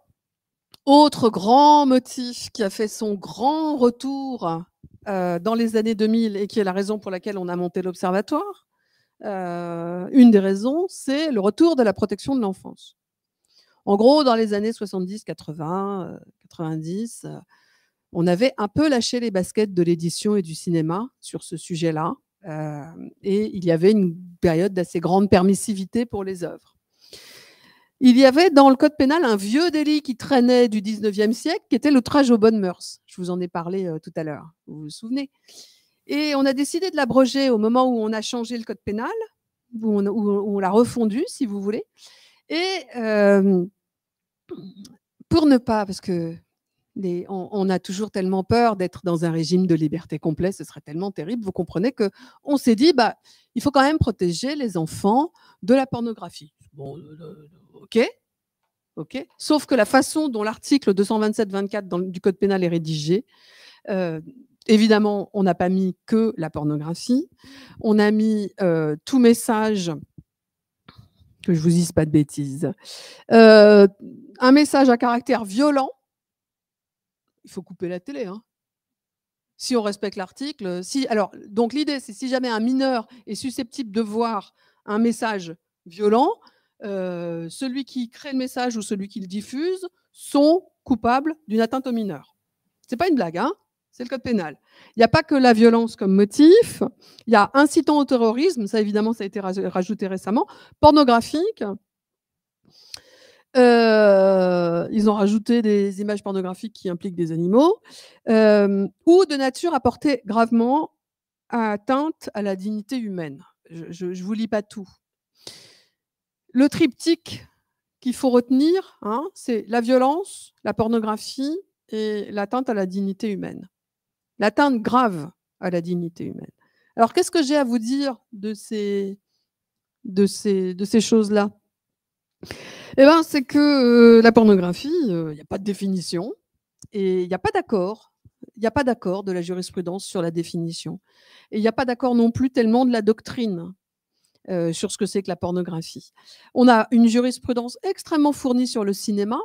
autre grand motif qui a fait son grand retour euh, dans les années 2000 et qui est la raison pour laquelle on a monté l'observatoire, euh, une des raisons, c'est le retour de la protection de l'enfance. En gros, dans les années 70, 80, 90, on avait un peu lâché les baskets de l'édition et du cinéma sur ce sujet-là. Euh, et il y avait une période d'assez grande permissivité pour les œuvres il y avait dans le code pénal un vieux délit qui traînait du 19e siècle, qui était l'outrage aux bonnes mœurs. Je vous en ai parlé euh, tout à l'heure, vous vous souvenez. Et on a décidé de l'abroger au moment où on a changé le code pénal, où on, l'a refondu, si vous voulez. Et euh, pour ne pas, parce que on, a toujours tellement peur d'être dans un régime de liberté complète, ce serait tellement terrible, vous comprenez que on s'est dit, bah, il faut quand même protéger les enfants de la pornographie. Bon, euh, euh, euh, ok, ok. Sauf que la façon dont l'article 227-24 du Code pénal est rédigé, évidemment, on n'a pas mis que la pornographie. On a mis tout message que je vous dise pas de bêtises. un message à caractère violent. Il faut couper la télé. Hein. Si on respecte l'article, si alors donc l'idée c'est si jamais un mineur est susceptible de voir un message violent, euh, celui qui crée le message ou celui qui le diffuse sont coupables d'une atteinte aux mineurs. C'est pas une blague, hein, c'est le code pénal. Il n'y a pas que la violence comme motif, il y a incitant au terrorisme, ça évidemment ça a été rajouté récemment, pornographique. Euh, ils ont rajouté des images pornographiques qui impliquent des animaux, euh, ou de nature à porter gravement atteinte à la dignité humaine. Je ne vous lis pas tout, le triptyque qu'il faut retenir, hein, c'est la violence, la pornographie et l'atteinte à la dignité humaine. L'atteinte grave à la dignité humaine. Alors, qu'est-ce que j'ai à vous dire de ces, choses-là Eh bien, c'est que euh, la pornographie, euh, il n'y a pas de définition et il n'y a pas d'accord. Il n'y a pas d'accord de la jurisprudence sur la définition. Et il n'y a pas d'accord non plus tellement de la doctrine. Euh, sur ce que c'est que la pornographie. On a une jurisprudence extrêmement fournie sur le cinéma.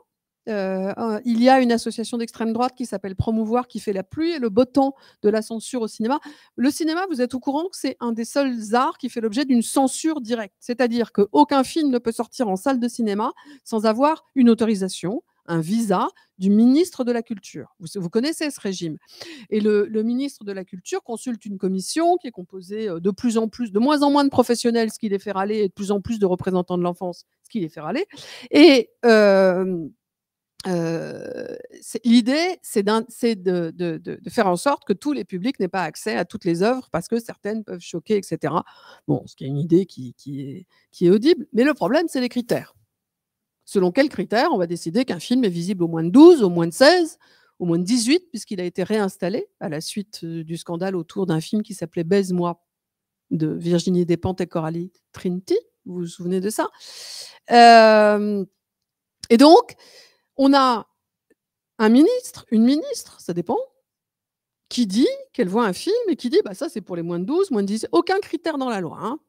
Euh, il y a une association d'extrême droite qui s'appelle Promouvoir qui fait la pluie et le beau temps de la censure au cinéma. Le cinéma, vous êtes au courant que c'est un des seuls arts qui fait l'objet d'une censure directe, c'est-à-dire qu'aucun film ne peut sortir en salle de cinéma sans avoir une autorisation un visa du ministre de la Culture. Vous, connaissez ce régime. Et le, ministre de la Culture consulte une commission qui est composée euh, de plus en plus, de moins en moins de professionnels, ce qui les fait râler, et de plus en plus de représentants de l'enfance, ce qui les fait râler. Et euh, euh, l'idée, c'est de, faire en sorte que tous les publics n'aient pas accès à toutes les œuvres parce que certaines peuvent choquer, etc. Bon, ce qui est une idée qui est audible. Mais le problème, c'est les critères. Selon quels critères on va décider qu'un film est visible au moins de 12, au moins de 16, au moins de 18, puisqu'il a été réinstallé à la suite euh, du scandale autour d'un film qui s'appelait Baise-moi de Virginie Despentes et Coralie Trinity. Vous vous souvenez de ça euh, Et donc, on a un ministre, une ministre, ça dépend, qui dit qu'elle voit un film et qui dit bah ça c'est pour les moins de 12, moins de 10, aucun critère dans la loi. Hein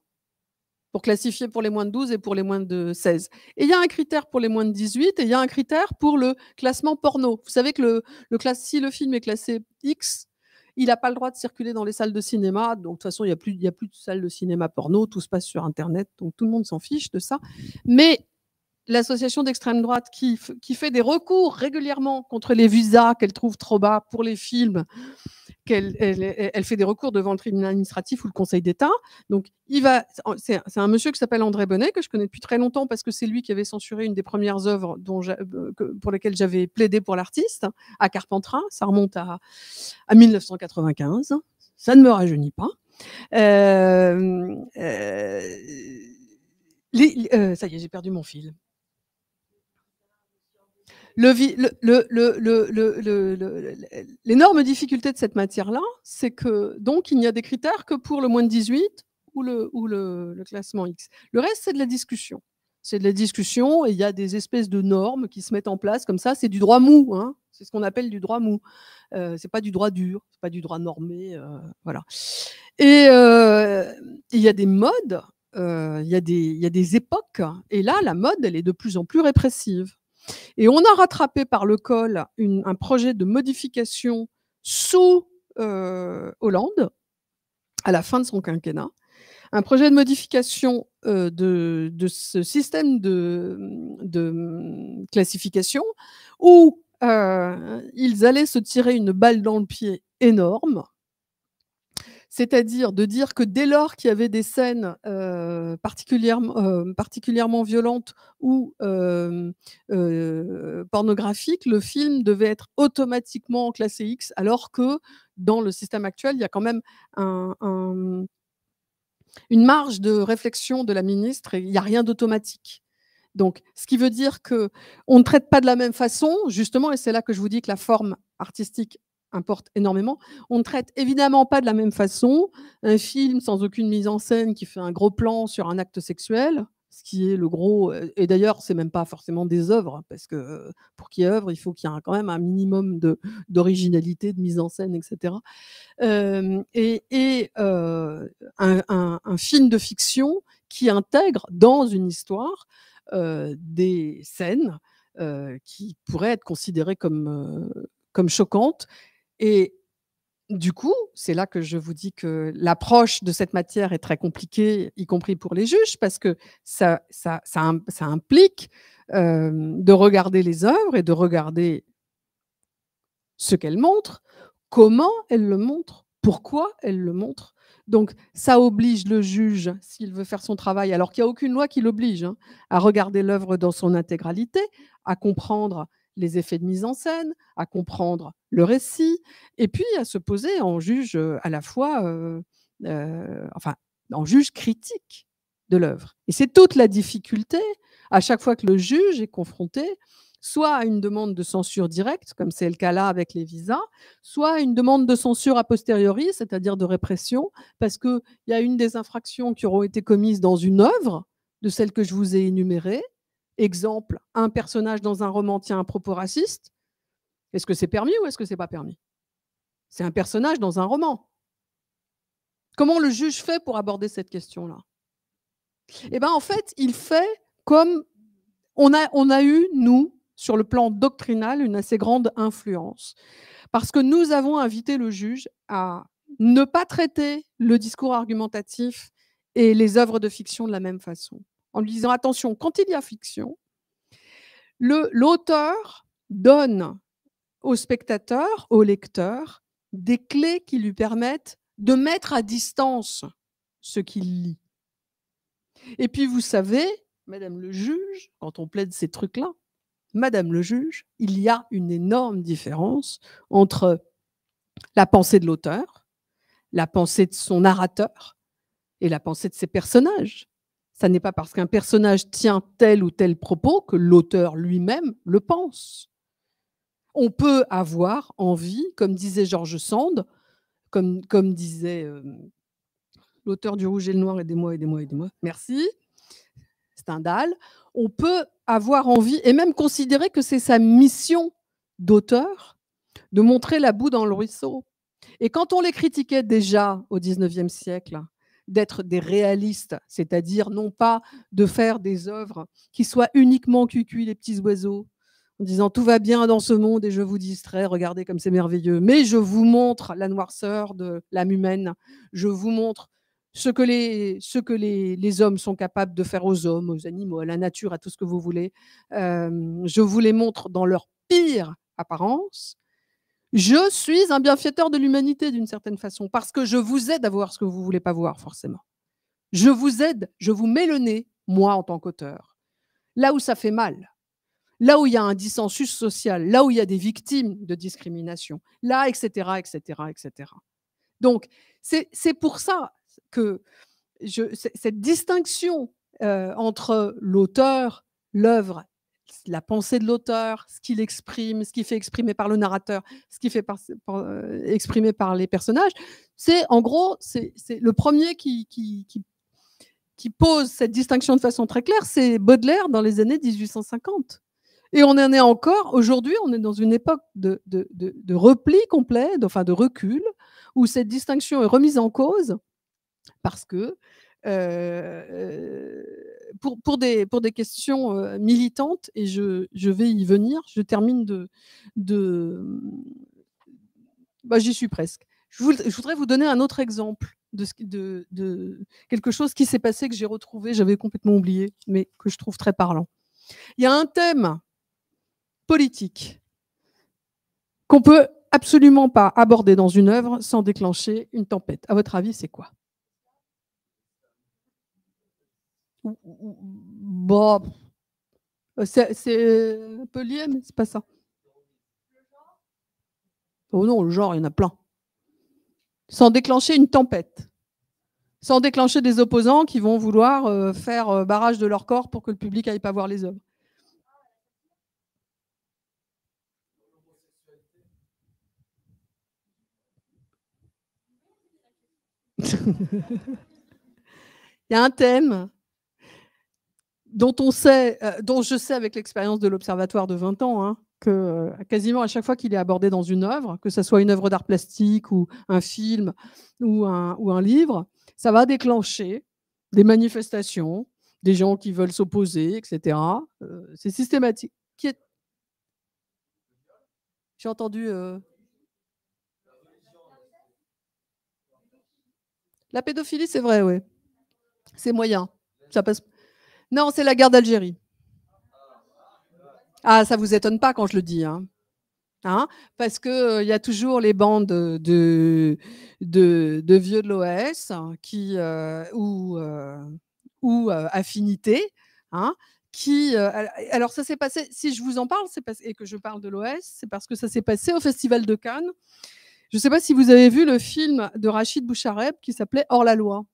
pour classifier pour les moins de 12 et pour les moins de 16. Et il y a un critère pour les moins de 18 et il y a un critère pour le classement porno. Vous savez que le, le si le film est classé X, il n'a pas le droit de circuler dans les salles de cinéma. Donc, de toute façon, il n'y a, plus, y a plus de salles de cinéma porno. Tout se passe sur Internet. Donc, tout le monde s'en fiche de ça. Mais l'association d'extrême droite qui, qui fait des recours régulièrement contre les visas qu'elle trouve trop bas pour les films, qu'elle elle, fait des recours devant le tribunal administratif ou le Conseil d'État. Donc, il va, c'est un monsieur qui s'appelle André Bonnet, que je connais depuis très longtemps parce que c'est lui qui avait censuré une des premières œuvres euh, pour lesquelles j'avais plaidé pour l'artiste, à Carpentras. Ça remonte à, 1995. Ça ne me rajeunit pas. Euh, euh, ça y est, j'ai perdu mon fil. L'énorme difficulté de cette matière-là, c'est que donc il n'y a des critères que pour le moins de 18 ou le, ou le, classement X. Le reste, c'est de la discussion. C'est de la discussion et il y a des espèces de normes qui se mettent en place comme ça. C'est du droit mou, hein. c'est ce qu'on appelle du droit mou. Euh, ce n'est pas du droit dur, ce n'est pas du droit normé, euh, voilà. Et euh, il y a des modes, il y, y, a des époques, et là, la mode, elle est de plus en plus répressive. Et on a rattrapé par le col un projet de modification sous euh, Hollande, à la fin de son quinquennat, un projet de modification euh, de, ce système de, classification où euh, ils allaient se tirer une balle dans le pied énorme c'est-à-dire de dire que dès lors qu'il y avait des scènes euh, euh, particulièrement, violentes ou euh, pornographiques, le film devait être automatiquement classé X, alors que dans le système actuel, il y a quand même une marge de réflexion de la ministre et il n'y a rien d'automatique. Donc, ce qui veut dire que on ne traite pas de la même façon, justement, et c'est là que je vous dis que la forme artistique importe énormément. On ne traite évidemment pas de la même façon un film sans aucune mise en scène qui fait un gros plan sur un acte sexuel, ce qui est le gros. Euh, et d'ailleurs, c'est même pas forcément des œuvres, parce que euh, pour qu'il y ait œuvre, il faut qu'il y ait quand même un minimum d'originalité, de, mise en scène, etc. et, euh, un, film de fiction qui intègre dans une histoire des scènes qui pourraient être considérées comme, comme choquantes et du coup, c'est là que je vous dis que l'approche de cette matière est très compliquée, y compris pour les juges, parce que ça, ça, ça, implique euh, de regarder les œuvres et de regarder ce qu'elles montrent, comment elles le montrent, pourquoi elles le montrent. Donc, ça oblige le juge, s'il veut faire son travail, alors qu'il n'y a aucune loi qui l'oblige, hein, à regarder l'œuvre dans son intégralité, à comprendre les effets de mise en scène, à comprendre le récit, et puis à se poser en juge à la fois, enfin, en juge critique de l'œuvre. Et c'est toute la difficulté à chaque fois que le juge est confronté soit à une demande de censure directe, comme c'est le cas là avec les visas, soit à une demande de censure a posteriori, c'est-à-dire de répression, parce qu'il y a une des infractions qui auront été commises dans une œuvre de celle que je vous ai énumérée exemple, un personnage dans un roman tient un propos raciste, est-ce que c'est permis ou est-ce que c'est pas permis C'est un personnage dans un roman. Comment le juge fait pour aborder cette question-là Eh bien, en fait, il fait comme on a, on a eu, nous, sur le plan doctrinal, une assez grande influence. Parce que nous avons invité le juge à ne pas traiter le discours argumentatif et les œuvres de fiction de la même façon en lui disant attention, quand il y a fiction, l'auteur donne au spectateur, au lecteur, des clés qui lui permettent de mettre à distance ce qu'il lit. Et puis vous savez, Madame le juge, quand on plaide ces trucs-là, Madame le juge, il y a une énorme différence entre la pensée de l'auteur, la pensée de son narrateur et la pensée de ses personnages ce n'est pas parce qu'un personnage tient tel ou tel propos que l'auteur lui-même le pense. On peut avoir envie, comme disait Georges Sand, comme, comme disait euh, l'auteur du Rouge et le Noir, et des mois et des mois et des mois. merci, Stendhal, on peut avoir envie et même considérer que c'est sa mission d'auteur de montrer la boue dans le ruisseau. Et quand on les critiquait déjà au XIXe siècle, d'être des réalistes, c'est-à-dire non pas de faire des œuvres qui soient uniquement cucu les petits oiseaux, en disant tout va bien dans ce monde et je vous distrais, regardez comme c'est merveilleux, mais je vous montre la noirceur de l'âme humaine, je vous montre ce que, les, ce que les, hommes sont capables de faire aux hommes, aux animaux, à la nature, à tout ce que vous voulez. Euh, je vous les montre dans leur pire apparence je suis un bienfaiteur de l'humanité d'une certaine façon, parce que je vous aide à voir ce que vous ne voulez pas voir forcément. Je vous aide, je vous mets le nez, moi en tant qu'auteur, là où ça fait mal, là où il y a un dissensus social, là où il y a des victimes de discrimination, là, etc., etc., etc. Donc, c'est pour ça que je, cette distinction euh, entre l'auteur, l'œuvre la pensée de l'auteur, ce qu'il exprime, ce qu'il fait exprimer par le narrateur, ce qu'il fait euh, exprimer par les personnages. C'est en gros, c'est le premier qui, pose cette distinction de façon très claire, c'est Baudelaire dans les années 1850. Et on en est encore, aujourd'hui, on est dans une époque de, de repli complet, enfin de recul, où cette distinction est remise en cause parce que euh, euh, pour, pour, des, pour des questions euh, militantes, et je, vais y venir, je termine de... Bah, j'y suis presque. Je, voudrais vous donner un autre exemple de, de quelque chose qui s'est passé, que j'ai retrouvé, j'avais complètement oublié, mais que je trouve très parlant. Il y a un thème politique qu'on peut absolument pas aborder dans une œuvre sans déclencher une tempête. À votre avis, c'est quoi Bon. Euh, c'est euh, peu lié, mais c'est pas ça. Oh non, le genre, il y en a plein. Sans déclencher une tempête. Sans déclencher des opposants qui vont vouloir euh, faire barrage de leur corps pour que le public aille pas voir les œuvres. Il y a un thème dont on sait, euh, dont je sais avec l'expérience de l'Observatoire de 20 ans, hein, que euh, quasiment à chaque fois qu'il est abordé dans une œuvre, que ce soit une œuvre d'art plastique ou un film ou un, livre, ça va déclencher des manifestations, des gens qui veulent s'opposer, etc. Euh, c'est systématique. J'ai entendu. La pédophilie, c'est vrai, oui. C'est moyen. Ça passe. Non, c'est la guerre d'Algérie. Ah, ça vous étonne pas quand je le dis. Hein. hein? parce qu'il il euh, y a toujours les bandes de, de, vieux de l'OS qui, ou, affinités. ou Hein, qui, alors ça s'est passé, si je vous en parle et que je parle de l'OS, c'est parce que ça s'est passé au Festival de Cannes. Je ne sais pas si vous avez vu le film de Rachid Bouchareb qui s'appelait Hors la loi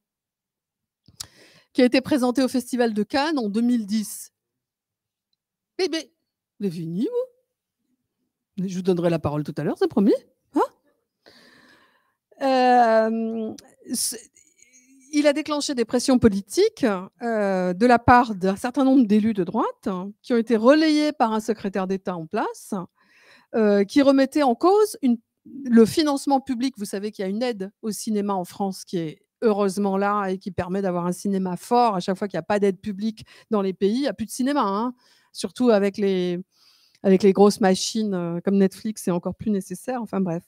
qui a été présenté au Festival de Cannes en 2010. Mais, mais, vous avez vous Je vous donnerai la parole tout à l'heure, c'est promis. Hein euh, il a déclenché des pressions politiques euh, de la part d'un certain nombre d'élus de droite qui ont été relayés par un secrétaire d'État en place euh, qui remettait en cause une, le financement public. Vous savez qu'il y a une aide au cinéma en France qui est heureusement là et qui permet d'avoir un cinéma fort à chaque fois qu'il n'y a pas d'aide publique dans les pays. Il n'y a plus de cinéma, hein. surtout avec les, avec les grosses machines euh, comme Netflix, c'est encore plus nécessaire. Enfin bref.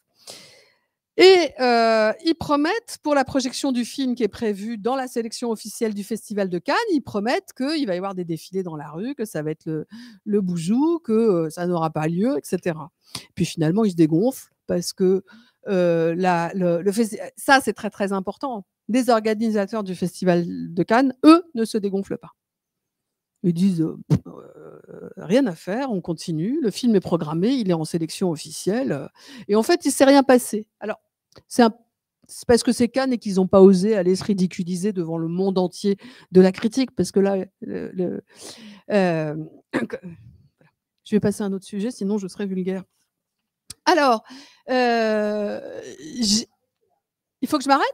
Et euh, ils promettent, pour la projection du film qui est prévue dans la sélection officielle du Festival de Cannes, ils promettent qu'il va y avoir des défilés dans la rue, que ça va être le, boujou, que euh, ça n'aura pas lieu, etc. Puis finalement, ils se dégonflent parce que ça, c'est très très important des organisateurs du Festival de Cannes, eux, ne se dégonflent pas. Ils disent euh, euh, rien à faire, on continue, le film est programmé, il est en sélection officielle, euh, et en fait, il ne s'est rien passé. Alors, c'est parce que c'est Cannes et qu'ils n'ont pas osé aller se ridiculiser devant le monde entier de la critique, parce que là, je vais passer à un autre sujet, sinon je serai vulgaire. Alors, il faut que je m'arrête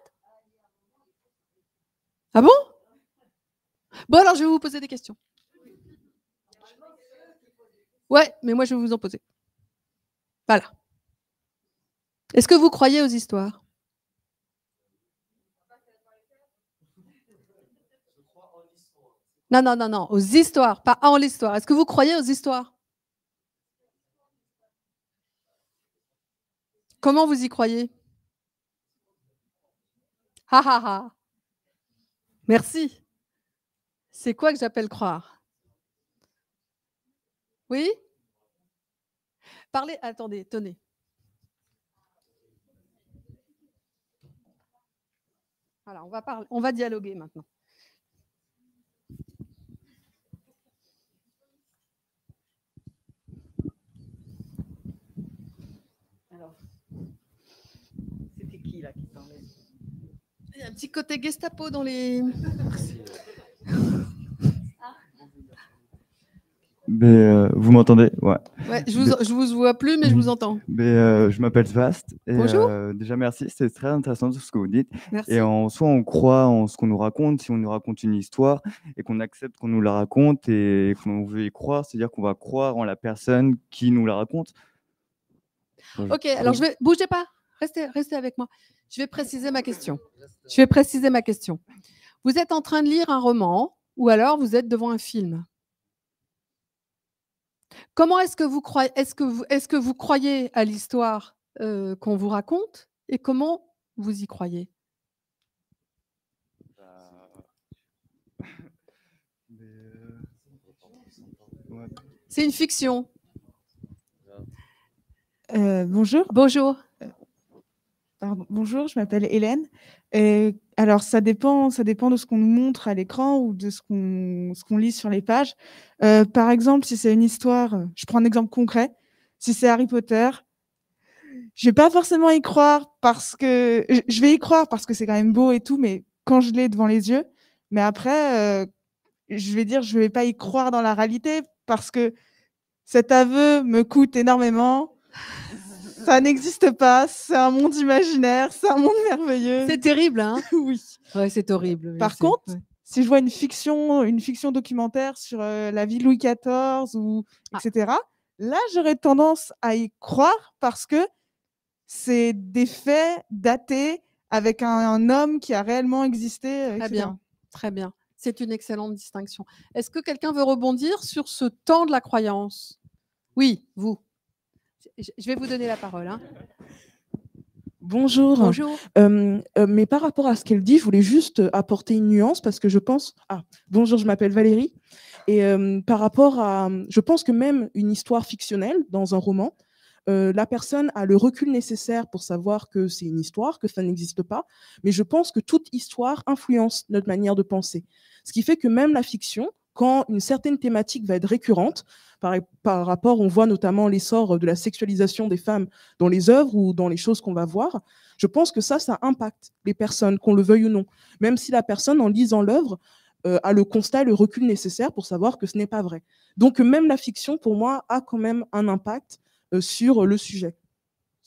ah bon Bon, alors je vais vous poser des questions. Ouais, mais moi je vais vous en poser. Voilà. Est-ce que vous croyez aux histoires Non, non, non, non, aux histoires, pas en l'histoire. Est-ce que vous croyez aux histoires Comment vous y croyez Ha ha ha. Merci. C'est quoi que j'appelle croire Oui Parlez, attendez, tenez. Voilà, on va parler, on va dialoguer maintenant. Alors, c'était qui là qui parlait un petit côté Gestapo dans les. Mais euh, vous m'entendez ouais. ouais. je vous, je vous vois plus, mais je vous entends. Mais euh, je m'appelle Vast. Bonjour. Euh, déjà, merci. C'est très intéressant tout ce que vous dites. Et en soit on croit en ce qu'on nous raconte, si on nous raconte une histoire et qu'on accepte qu'on nous la raconte et qu'on veut y croire, c'est-à-dire qu'on va croire en la personne qui nous la raconte. Ok, alors je vais. Bougez pas, Restez, avec moi. Je vais préciser ma question. Je vais préciser ma question. Vous êtes en train de lire un roman ou alors vous êtes devant un film. Comment est-ce que vous croyez, est-ce que vous, croyez à l'histoire euh, qu'on vous raconte et comment vous y croyez euh, C'est une fiction. Euh, bonjour. Bonjour. Bonjour, je m'appelle Hélène. et alors, ça dépend, ça dépend de ce qu'on nous montre à l'écran ou de ce qu'on qu'on lit sur les pages. Euh, par exemple, si c'est une histoire, je prends un exemple concret. Si c'est Harry Potter, je vais pas forcément y croire parce que je vais y croire parce que c'est quand même beau et tout, mais quand je l'ai devant les yeux. Mais après, euh, je vais dire, je vais pas y croire dans la réalité parce que cet aveu me coûte énormément ça n'existe pas, c'est un monde imaginaire, c'est un monde merveilleux. C'est terrible, hein Oui. Ouais, c'est horrible. Par contre, si je vois une fiction, une fiction documentaire sur euh, la vie de Louis XIV ou ah. etc., là j'aurais tendance à y croire parce que c'est des faits datés avec un, homme qui a réellement existé. Euh, très bien, très bien. C'est une excellente distinction. Est-ce que quelqu'un veut rebondir sur ce temps de la croyance Oui, vous je vais vous donner la parole. Hein. Bonjour. Bonjour. Euh, euh, mais par rapport à ce qu'elle dit, je voulais juste apporter une nuance parce que je pense. Ah, bonjour, je m'appelle Valérie. Et euh, par rapport à. Je pense que même une histoire fictionnelle dans un roman, la personne a le recul nécessaire pour savoir que c'est une histoire, que ça n'existe pas. Mais je pense que toute histoire influence notre manière de penser. Ce qui fait que même la fiction, quand une certaine thématique va être récurrente, par, rapport, on voit notamment l'essor de la sexualisation des femmes dans les œuvres ou dans les choses qu'on va voir, je pense que ça, ça impacte les personnes, qu'on le veuille ou non. Même si la personne, en lisant l'œuvre, euh, a le constat, le recul nécessaire pour savoir que ce n'est pas vrai. Donc même la fiction, pour moi, a quand même un impact euh, sur le sujet.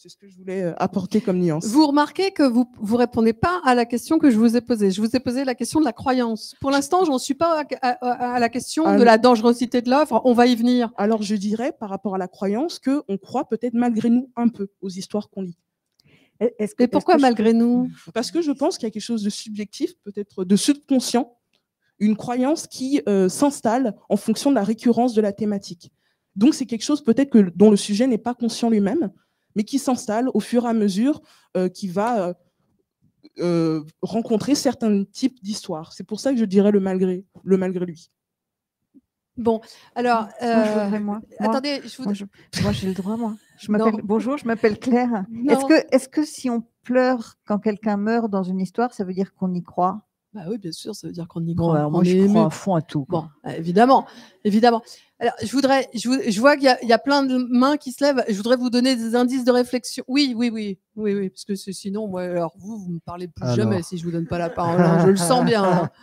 C'est ce que je voulais euh, apporter comme nuance. Vous remarquez que vous vous répondez pas à la question que je vous ai posée. Je vous ai posé la question de la croyance. Pour l'instant, je n'en suis pas à, la question de ah la dangerosité de l'œuvre. On va y venir. Alors, je dirais par rapport à la croyance que on croit peut-être malgré nous un peu aux histoires qu'on lit. est que, Mais pourquoi malgré nous Parce que je pense qu'il y a quelque chose de subjectif, peut-être de subconscient, une croyance qui euh, s'installe en fonction de la récurrence de la thématique. Donc c'est quelque chose peut-être que dont le sujet n'est pas conscient lui-même, mais qui s'installe au fur et à mesure, euh, qui va euh, euh, rencontrer certains types d'histoires. C'est pour ça que je dirais le malgré, le malgré lui. Bon, alors. Euh, attendez, je vous. Moi, j'ai le droit, moi. Bonjour, je m'appelle Claire. Est-ce que, est que si on pleure quand quelqu'un meurt dans une histoire, ça veut dire qu'on y croit bah oui, bien sûr, ça veut dire qu'on y croit. moi, je crois à fond à tout. Bon, évidemment, évidemment. Alors, je voudrais, je, vois qu'il y, a plein de mains qui se lèvent. Je voudrais vous donner des indices de réflexion. Oui, oui, oui, oui, oui, parce que sinon, moi, alors vous, vous me parlez plus ah, jamais si je vous donne pas la parole. Hein. Je le sens bien.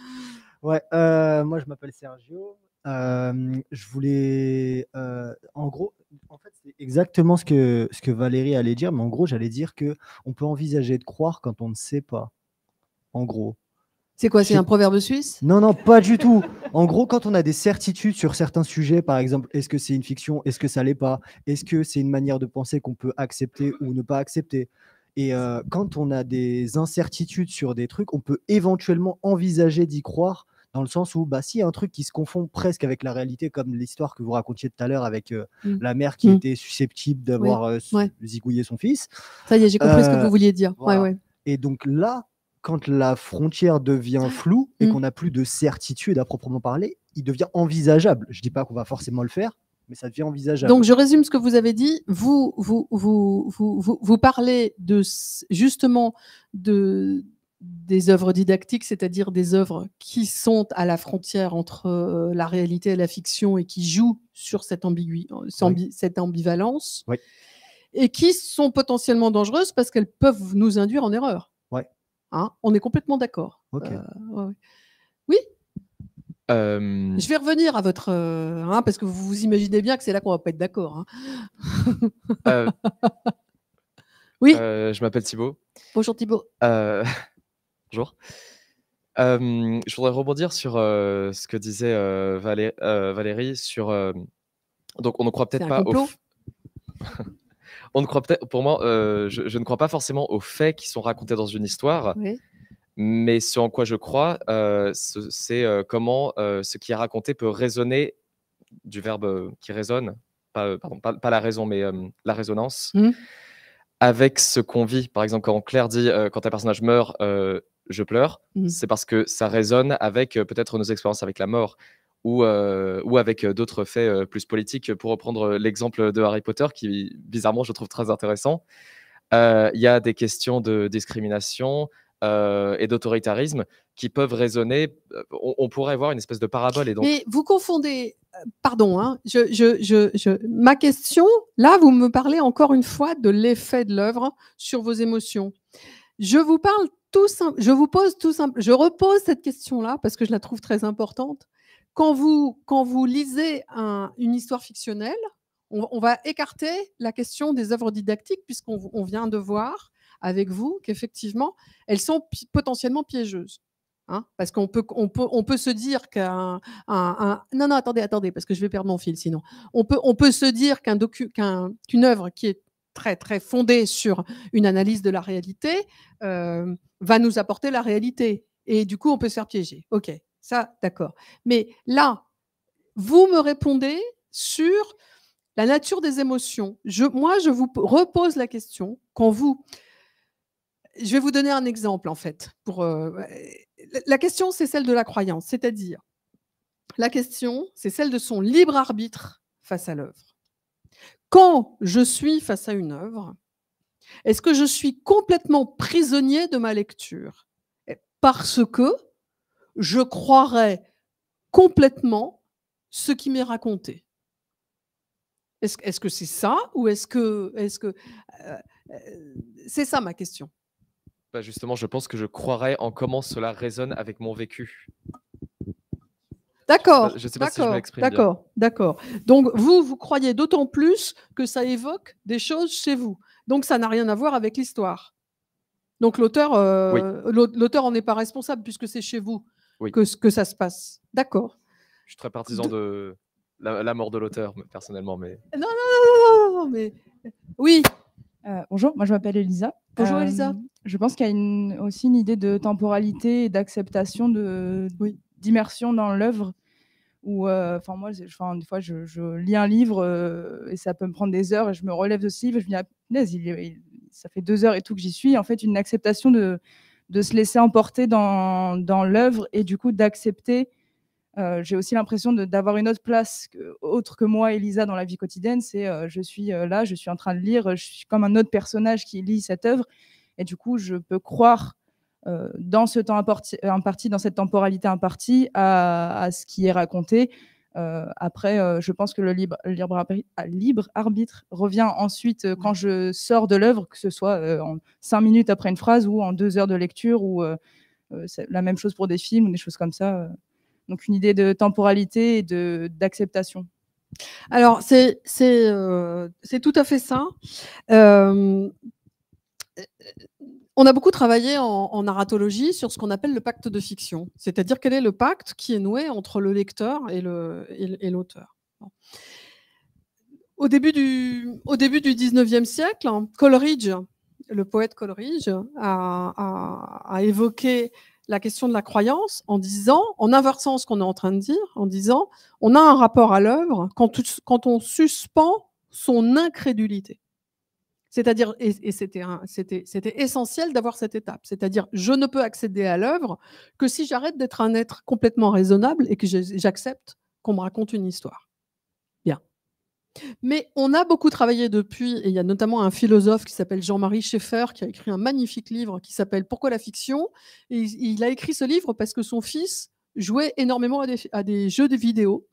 Ouais, euh, moi, je m'appelle Sergio. Euh, je voulais, euh, en gros, en fait, c'est exactement ce que ce que Valérie allait dire, mais en gros, j'allais dire que on peut envisager de croire quand on ne sait pas. En gros, c'est quoi C'est un proverbe suisse Non, non, pas du tout. En gros, quand on a des certitudes sur certains sujets, par exemple, est-ce que c'est une fiction Est-ce que ça l'est pas Est-ce que c'est une manière de penser qu'on peut accepter ou ne pas accepter Et euh, quand on a des incertitudes sur des trucs, on peut éventuellement envisager d'y croire dans le sens où bah s'il y a un truc qui se confond presque avec la réalité comme l'histoire que vous racontiez tout à l'heure avec euh, mmh. la mère qui mmh. était susceptible d'avoir euh, zigouillé son fils ça y est j'ai compris ce que vous vouliez dire et donc là quand la frontière devient ah. floue et mm. qu'on n'a plus de certitude à proprement parler, il devient envisageable. Je ne dis pas qu'on va forcément le faire, mais ça devient envisageable. Donc je résume ce que vous avez dit. Vous, vous, vous, vous, vous parlez de, justement de, des œuvres didactiques, c'est-à-dire des œuvres qui sont à la frontière entre euh, la réalité et la fiction et qui jouent sur cette, euh, cette ambivalence. Et qui sont potentiellement dangereuses parce qu'elles peuvent nous induire en erreur. Hein, on est complètement d'accord. Euh, oui euh, Je vais revenir à votre. Euh, hein, parce que vous vous imaginez bien que c'est là qu'on va pas être d'accord. Hein. oui. je m'appelle Thibaut. Bonjour Thibaut. Bonjour. je voudrais rebondir sur ce que disait Valérie sur. donc on ne croit peut-être pas peut-être, pour moi, euh, je, ne crois pas forcément aux faits qui sont racontés dans une histoire, mais ce en quoi je crois, euh, c'est euh, comment ce qui est raconté peut résonner du verbe qui résonne, pas, la raison, mais la résonance, mmh. avec ce qu'on vit. Par exemple, quand Claire dit, quand un personnage meurt, je pleure, mmh. c'est parce que ça résonne avec peut-être nos expériences avec la mort ou, euh, ou avec euh, d'autres faits euh, plus politiques, pour reprendre l'exemple de Harry Potter, qui bizarrement je trouve très intéressant. Il y a des questions de discrimination, et d'autoritarisme qui peuvent résonner. On, pourrait voir une espèce de parabole. Et donc... Mais vous confondez, pardon, hein, je, je, je, ma question, là, vous me parlez encore une fois de l'effet de l'œuvre sur vos émotions. Je vous parle tout je vous pose tout simple, je repose cette question-là parce que je la trouve très importante quand vous, quand vous lisez une histoire fictionnelle, on, va écarter la question des œuvres didactiques, puisqu'on vient de voir avec vous qu'effectivement, elles sont potentiellement piégeuses. Hein. parce qu'on peut, peut, on peut se dire qu'un. non, non, attendez, attendez, parce que je vais perdre mon fil sinon. On peut, on peut se dire qu'un qu'une œuvre qui est très, très fondée sur une analyse de la réalité euh, va nous apporter la réalité. Et du coup, on peut se faire piéger. OK. Ça, d'accord. Mais là, vous me répondez sur la nature des émotions. moi, je vous repose la question quand vous... Je vais vous donner un exemple, en fait. Pour, euh, la question, c'est celle de la croyance, c'est-à-dire la question, c'est celle de son libre arbitre face à l'œuvre. Quand je suis face à une œuvre, est-ce que je suis complètement prisonnier de ma lecture eh, Parce que je croirais complètement ce qui m'est raconté. Est-ce que c'est ça ou est-ce que euh, euh, c'est ça ma question bah, Justement, je pense que je croirais en comment cela résonne avec mon vécu. D'accord. Je sais si je m'exprime D'accord, d'accord. Donc vous, vous croyez d'autant plus que ça évoque des choses chez vous. Donc ça n'a rien à voir avec l'histoire. Donc l'auteur, euh, l'auteur est pas responsable puisque c'est chez vous que, que ça se passe. D'accord. Je suis très partisan de, la, mort de l'auteur, personnellement. Mais... Non, non, non, non, non mais euh, oui. Euh, bonjour, moi je m'appelle Elisa. Bonjour Elisa. Euh, je pense qu'il y a une, aussi une idée de temporalité et d'acceptation, de, d'immersion dans l'œuvre. enfin moi, des fois, je, lis un livre et ça peut me prendre des heures et je me relève de ce livre et je me dis, ah, ça fait deux heures et tout que j'y suis. En fait, une acceptation de, de se laisser emporter dans, dans l'œuvre et du coup d'accepter. Euh, j'ai aussi l'impression d'avoir une autre place autre que moi, Elisa, dans la vie quotidienne. C'est euh, je suis euh, là, je suis en train de lire, je suis comme un autre personnage qui lit cette œuvre. Et du coup, je peux croire dans ce temps imparti, imparti, dans cette temporalité impartie, à, à ce qui est raconté, euh, après, euh, je pense que le libre, libre ah, arbitre revient ensuite euh, quand je sors de l'œuvre, que ce soit en cinq minutes après une phrase ou en deux heures de lecture, ou la même chose pour des films ou des choses comme ça. Donc une idée de temporalité et d'acceptation. Alors c'est c'est tout à fait ça. On a beaucoup travaillé en, narratologie sur ce qu'on appelle le pacte de fiction, c'est-à-dire quel est le pacte qui est noué entre le lecteur et l'auteur. Le, au, début du, au début du siècle, Coleridge, le poète Coleridge, a, évoqué la question de la croyance en disant, en inversant ce qu'on est en train de dire, en disant, on a un rapport à l'œuvre quand, quand on suspend son incrédulité. C'est-à-dire, et, c'était essentiel d'avoir cette étape, c'est-à-dire je ne peux accéder à l'œuvre que si j'arrête d'être un être complètement raisonnable et que j'accepte qu'on me raconte une histoire. Bien. Mais on a beaucoup travaillé depuis, et il y a notamment un philosophe qui s'appelle Jean-Marie Schaeffer qui a écrit un magnifique livre qui s'appelle Pourquoi la fiction il a écrit ce livre parce que son fils jouait énormément à des, à des jeux de vidéo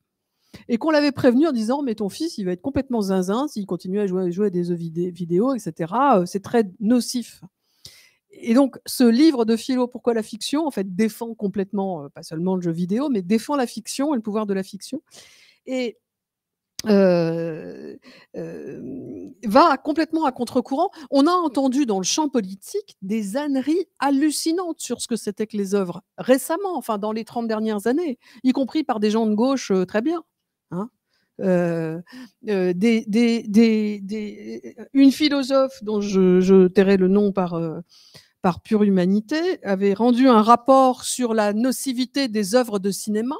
et qu'on l'avait prévenu en disant mais ton fils il va être complètement zinzin s'il continue à jouer, à des jeux vidéo etc euh, c'est très nocif et donc ce livre de Philo pourquoi la fiction en fait défend complètement euh, pas seulement le jeu vidéo mais défend la fiction et le pouvoir de la fiction et euh, va complètement à contre-courant. On a entendu dans le champ politique des âneries hallucinantes sur ce que c'était que les œuvres récemment, enfin dans les 30 dernières années, y compris par des gens de gauche très bien. Hein, euh, euh, euh, une philosophe dont je, tairai le nom par, pure humanité avait rendu un rapport sur la nocivité des œuvres de cinéma.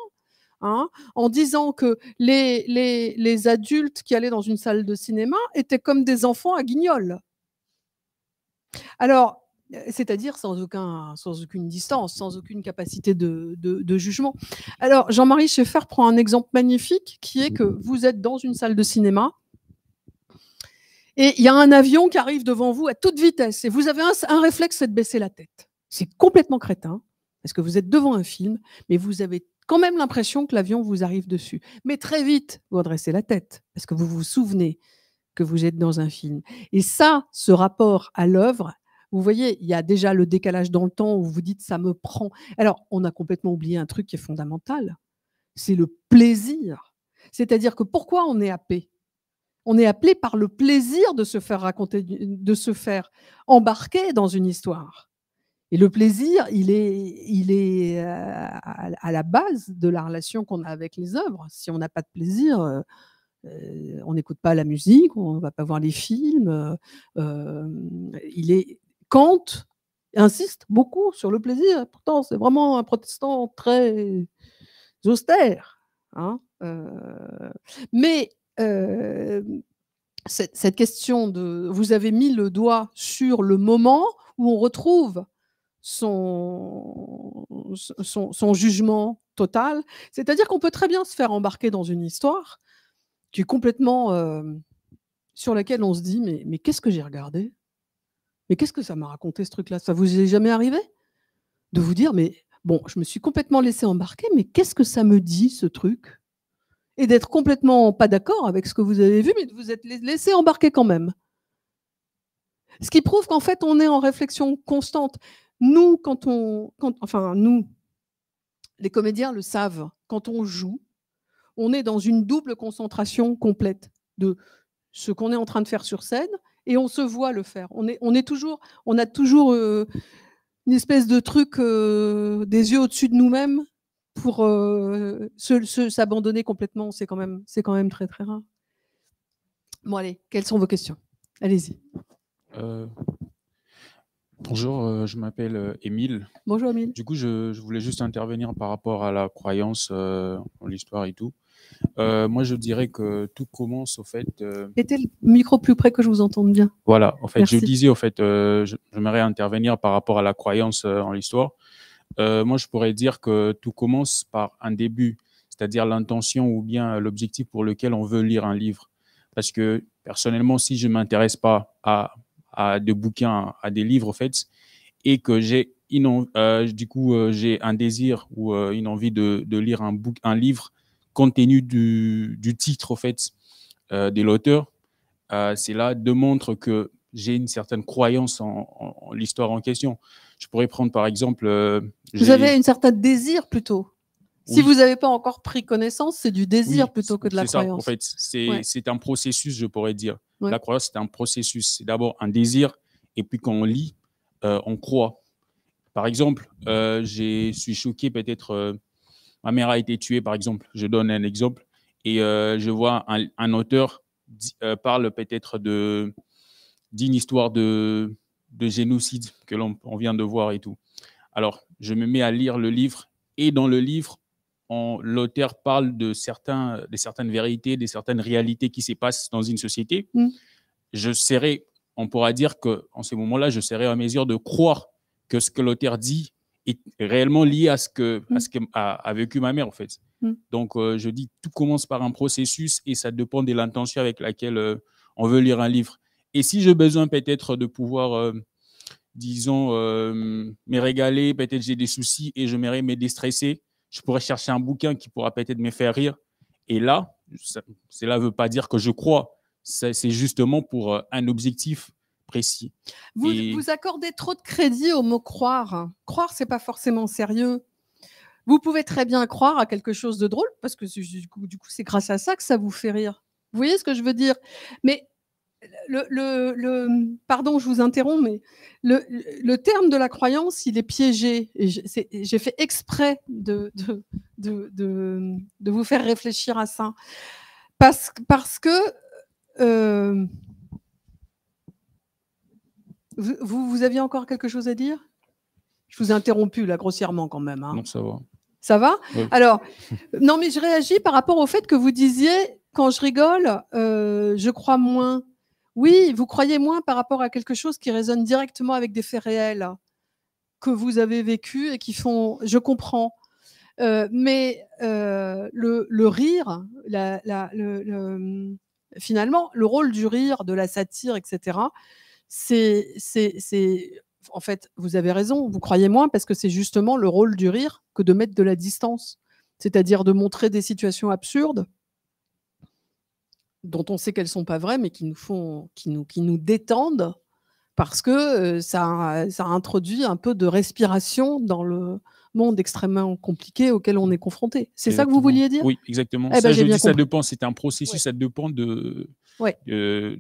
Hein, en disant que les, les, adultes qui allaient dans une salle de cinéma étaient comme des enfants à guignol. Alors, c'est-à-dire sans, aucun, sans aucune distance, sans aucune capacité de, jugement. Alors, Jean-Marie Schaeffer prend un exemple magnifique qui est mmh. que vous êtes dans une salle de cinéma et il y a un avion qui arrive devant vous à toute vitesse et vous avez un, un réflexe, c'est de baisser la tête. C'est complètement crétin parce que vous êtes devant un film, mais vous avez quand même l'impression que l'avion vous arrive dessus. Mais très vite, vous redressez la tête parce que vous vous souvenez que vous êtes dans un film. Et ça, ce rapport à l'œuvre, vous voyez, il y a déjà le décalage dans le temps où vous dites ça me prend. Alors, on a complètement oublié un truc qui est fondamental, c'est le plaisir. C'est-à-dire que pourquoi on est happé On est appelé par le plaisir de se faire raconter, de se faire embarquer dans une histoire. Et le plaisir, il est, il est euh, à la base de la relation qu'on a avec les œuvres. Si on n'a pas de plaisir, euh, euh, on n'écoute pas la musique, on ne va pas voir les films. il est Kant insiste beaucoup sur le plaisir. Pourtant, c'est vraiment un protestant très austère. Hein, euh. mais euh, cette, question de. Vous avez mis le doigt sur le moment où on retrouve son, jugement total. C'est-à-dire qu'on peut très bien se faire embarquer dans une histoire qui est complètement. Euh, sur laquelle on se dit mais qu'est-ce que j'ai regardé mais qu'est-ce que ça m'a raconté ce truc-là Ça vous est jamais arrivé De vous dire, mais bon, je me suis complètement laissé embarquer, mais qu'est-ce que ça me dit ce truc Et d'être complètement pas d'accord avec ce que vous avez vu, mais de vous être laissé embarquer quand même. Ce qui prouve qu'en fait, on est en réflexion constante. Nous, quand on. enfin, nous, les comédiens le savent, quand on joue, on est dans une double concentration complète de ce qu'on est en train de faire sur scène et on se voit le faire. On est, on est toujours, on a toujours euh, une espèce de truc euh, des yeux au-dessus de nous-mêmes pour euh, s'abandonner complètement. C'est quand même, c'est quand même très très rare. Bon allez, quelles sont vos questions Allez-y. Bonjour, je m'appelle Émile. Bonjour Émile. Du coup, je, je, voulais juste intervenir par rapport à la croyance en l'histoire et tout. Euh, moi, je dirais que tout commence au fait. Euh, Mettez le micro plus près que je vous entende bien. Voilà, en fait, je disais, en fait, euh, j'aimerais intervenir par rapport à la croyance en l'histoire. moi, je pourrais dire que tout commence par un début, c'est-à-dire l'intention ou bien l'objectif pour lequel on veut lire un livre. Parce que personnellement, si je ne m'intéresse pas à, des bouquins, à des livres, en fait, et que j'ai du coup j'ai un désir ou une envie de, lire un, un livre Contenu du, titre au fait, euh, de l'auteur, euh, cela démontre que j'ai une certaine croyance en, l'histoire en question. Je pourrais prendre par exemple. Euh, vous avez un certain désir plutôt. Si vous n'avez pas encore pris connaissance, c'est du désir plutôt que de la croyance. en fait, c'est un processus, je pourrais dire. La croyance, c'est un processus. C'est d'abord un désir, et puis quand on lit, euh, on croit. Par exemple, je suis choqué peut-être ma mère a été tuée, par exemple, je donne un exemple, et euh, je vois un, auteur euh, parle peut-être d'une histoire de, génocide que l'on vient de voir et tout. Alors, je me mets à lire le livre, et dans le livre, l'auteur parle de, certains, certaines vérités, des certaines réalités qui se passent dans une société. Mm. Je serai, on pourra dire que en ce moment-là, je serai à mesure de croire que ce que l'auteur dit est réellement lié à ce que, mm. que a, vécu ma mère, en fait. Mm. Donc, euh, je dis, tout commence par un processus et ça dépend de l'intention avec laquelle euh, on veut lire un livre. Et si j'ai besoin peut-être de pouvoir, euh, disons, me régaler, peut-être j'ai des soucis et je m'aimerais me déstresser, je pourrais chercher un bouquin qui pourra peut-être me faire rire. Et là, cela ne veut pas dire que je crois, c'est justement pour un objectif vous, vous accordez trop de crédit au mot croire. Croire, c'est pas forcément sérieux. Vous pouvez très bien croire à quelque chose de drôle parce que du coup, c'est grâce à ça que ça vous fait rire. Vous voyez ce que je veux dire Mais le, pardon, je vous interromps, mais le, terme de la croyance, il est piégé. J'ai fait exprès de de, de, vous faire réfléchir à ça. Parce, parce que euh, vous, aviez encore quelque chose à dire Je vous ai interrompu là grossièrement quand même. Hein. Non, ça va. Ça va Alors, non, mais je réagis par rapport au fait que vous disiez, quand je rigole, euh, je crois moins. Oui, vous croyez moins par rapport à quelque chose qui résonne directement avec des faits réels que vous avez vécu et qui font. Je comprends. Euh, mais euh, le, rire, finalement, le rôle du rire, de la satire, etc., c'est, c'est, en fait, vous avez raison, vous croyez moins parce que c'est justement le rôle du rire que de mettre de la distance, c'est-à-dire de montrer des situations absurdes dont on sait qu'elles sont pas vraies, mais qui nous font, qui nous, qui nous détendent parce que euh, ça introduit un peu de respiration dans le, monde extrêmement compliqué auquel on est confronté. C'est ça que vous vouliez dire Oui, exactement. Eh ben, ça, je dis, ça dépend. C'est un processus, ça dépend de,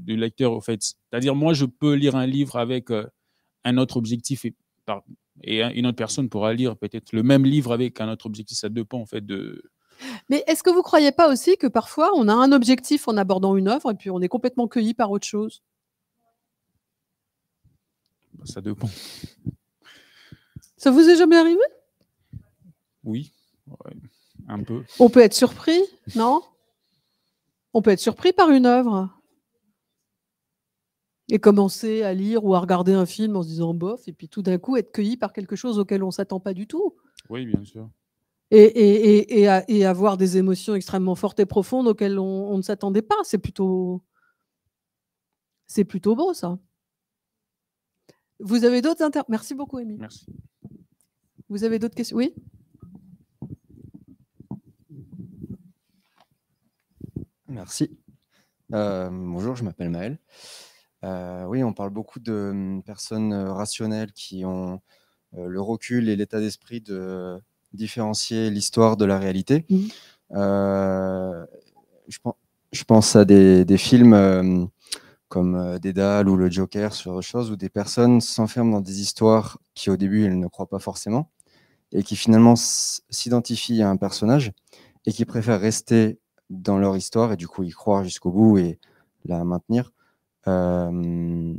lecteur. en fait. C'est-à-dire, moi, je peux lire un livre avec euh, un autre objectif et, et une autre personne pourra lire peut-être le même livre avec un autre objectif. Ça dépend, en fait, de, mais est-ce que vous ne croyez pas aussi que parfois on a un objectif en abordant une œuvre et puis on est complètement cueilli par autre chose Ça dépend. Ça vous est jamais arrivé oui, un peu. On peut être surpris, non On peut être surpris par une œuvre et commencer à lire ou à regarder un film en se disant bof, et puis tout d'un coup être cueilli par quelque chose auquel on ne s'attend pas du tout. Oui, bien sûr. Et, et, avoir des émotions extrêmement fortes et profondes auxquelles on, ne s'attendait pas. C'est plutôt, c'est plutôt beau, ça. Vous avez d'autres inter... Merci beaucoup, Émile. Merci. Vous avez d'autres questions Oui Merci. Euh, bonjour, je m'appelle Maël. Euh, oui, on parle beaucoup de hum, personnes euh, rationnelles qui ont le recul et l'état d'esprit de différencier l'histoire de la réalité. Mmh. je, pense à des, films hum, comme Dédale ou le Joker, sur genre choses, où des personnes s'enferment dans des histoires qui au début elles ne croient pas forcément et qui finalement s'identifient à un personnage et qui préfèrent rester dans leur histoire et du coup y croire jusqu'au bout et la maintenir. Euh,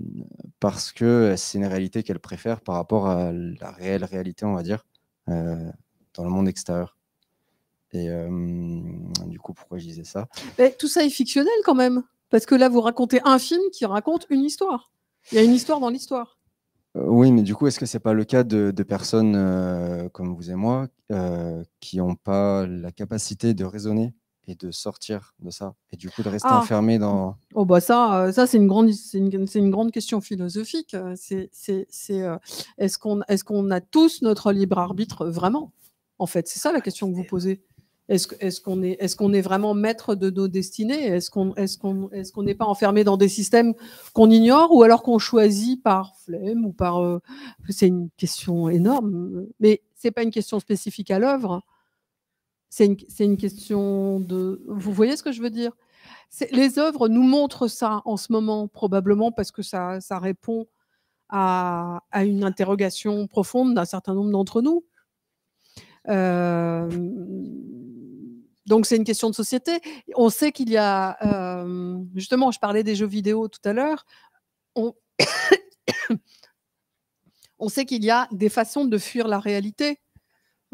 parce que c'est une réalité qu'elle préfère par rapport à la réelle réalité, on va dire, euh, dans le monde extérieur. Et euh, du coup, pourquoi je disais ça Tout ça est fictionnel quand même, parce que là, vous racontez un film qui raconte une histoire. Il y a une histoire dans l'histoire. Oui, mais du coup, est-ce que c'est pas le cas de, de personnes comme vous et moi qui n'ont pas la capacité de raisonner et de sortir de ça et du coup de rester ah, enfermé mmh. dans oh bah ça euh, ça c'est une grande c'est une, grande question philosophique euh, c'est c'est euh, est-ce qu'on est-ce qu'on a tous notre libre arbitre vraiment en fait c'est ça la ah, question que vous posez est-ce qu'on est, -ce qu'on est, est, qu'on est vraiment maître de nos destinées Est-ce qu'on est qu'on n'est pas enfermé dans des systèmes qu'on ignore ou alors qu'on choisit par flemme ou par... c'est une question énorme, mais ce n'est pas une question spécifique à l'œuvre. Hein. C'est une, question de... Vous voyez ce que je veux dire Les œuvres nous montrent ça en ce moment, probablement parce que ça, répond à, une interrogation profonde d'un certain nombre d'entre nous. Euh, donc c'est une question de société. On sait qu'il y a, euh, justement, je parlais des jeux vidéo tout à l'heure, on, on, sait qu'il y a des façons de fuir la réalité.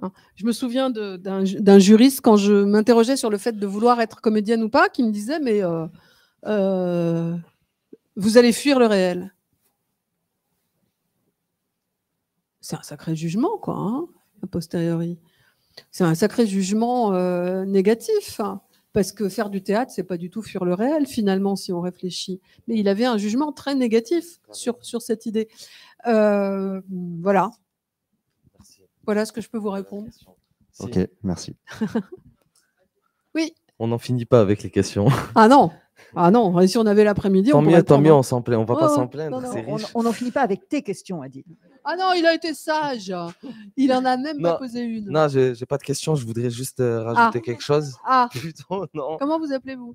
Hein. Je me souviens d'un juriste quand je m'interrogeais sur le fait de vouloir être comédienne ou pas, qui me disait mais euh, euh, vous allez fuir le réel. C'est un sacré jugement, quoi, hein, a posteriori. C'est un sacré jugement euh, négatif, hein, parce que faire du théâtre, c'est pas du tout fuir le réel, finalement, si on réfléchit. Mais il avait un jugement très négatif ah sur cette idée. voilà. Voilà ce que je peux vous répondre. Ok, merci. oui. On n'en finit pas avec les questions. Ah non ah non, si on avait l'après-midi, on mieux, tant mieux, on s'en on va pas oh, s'en oh. plaindre, On n'en finit pas avec tes questions, Adil. Ah non, il a été sage. Il en a même pas posé une. Non, j'ai pas de questions, je voudrais juste euh, ah. rajouter quelque chose. Ah. Comment vous appelez-vous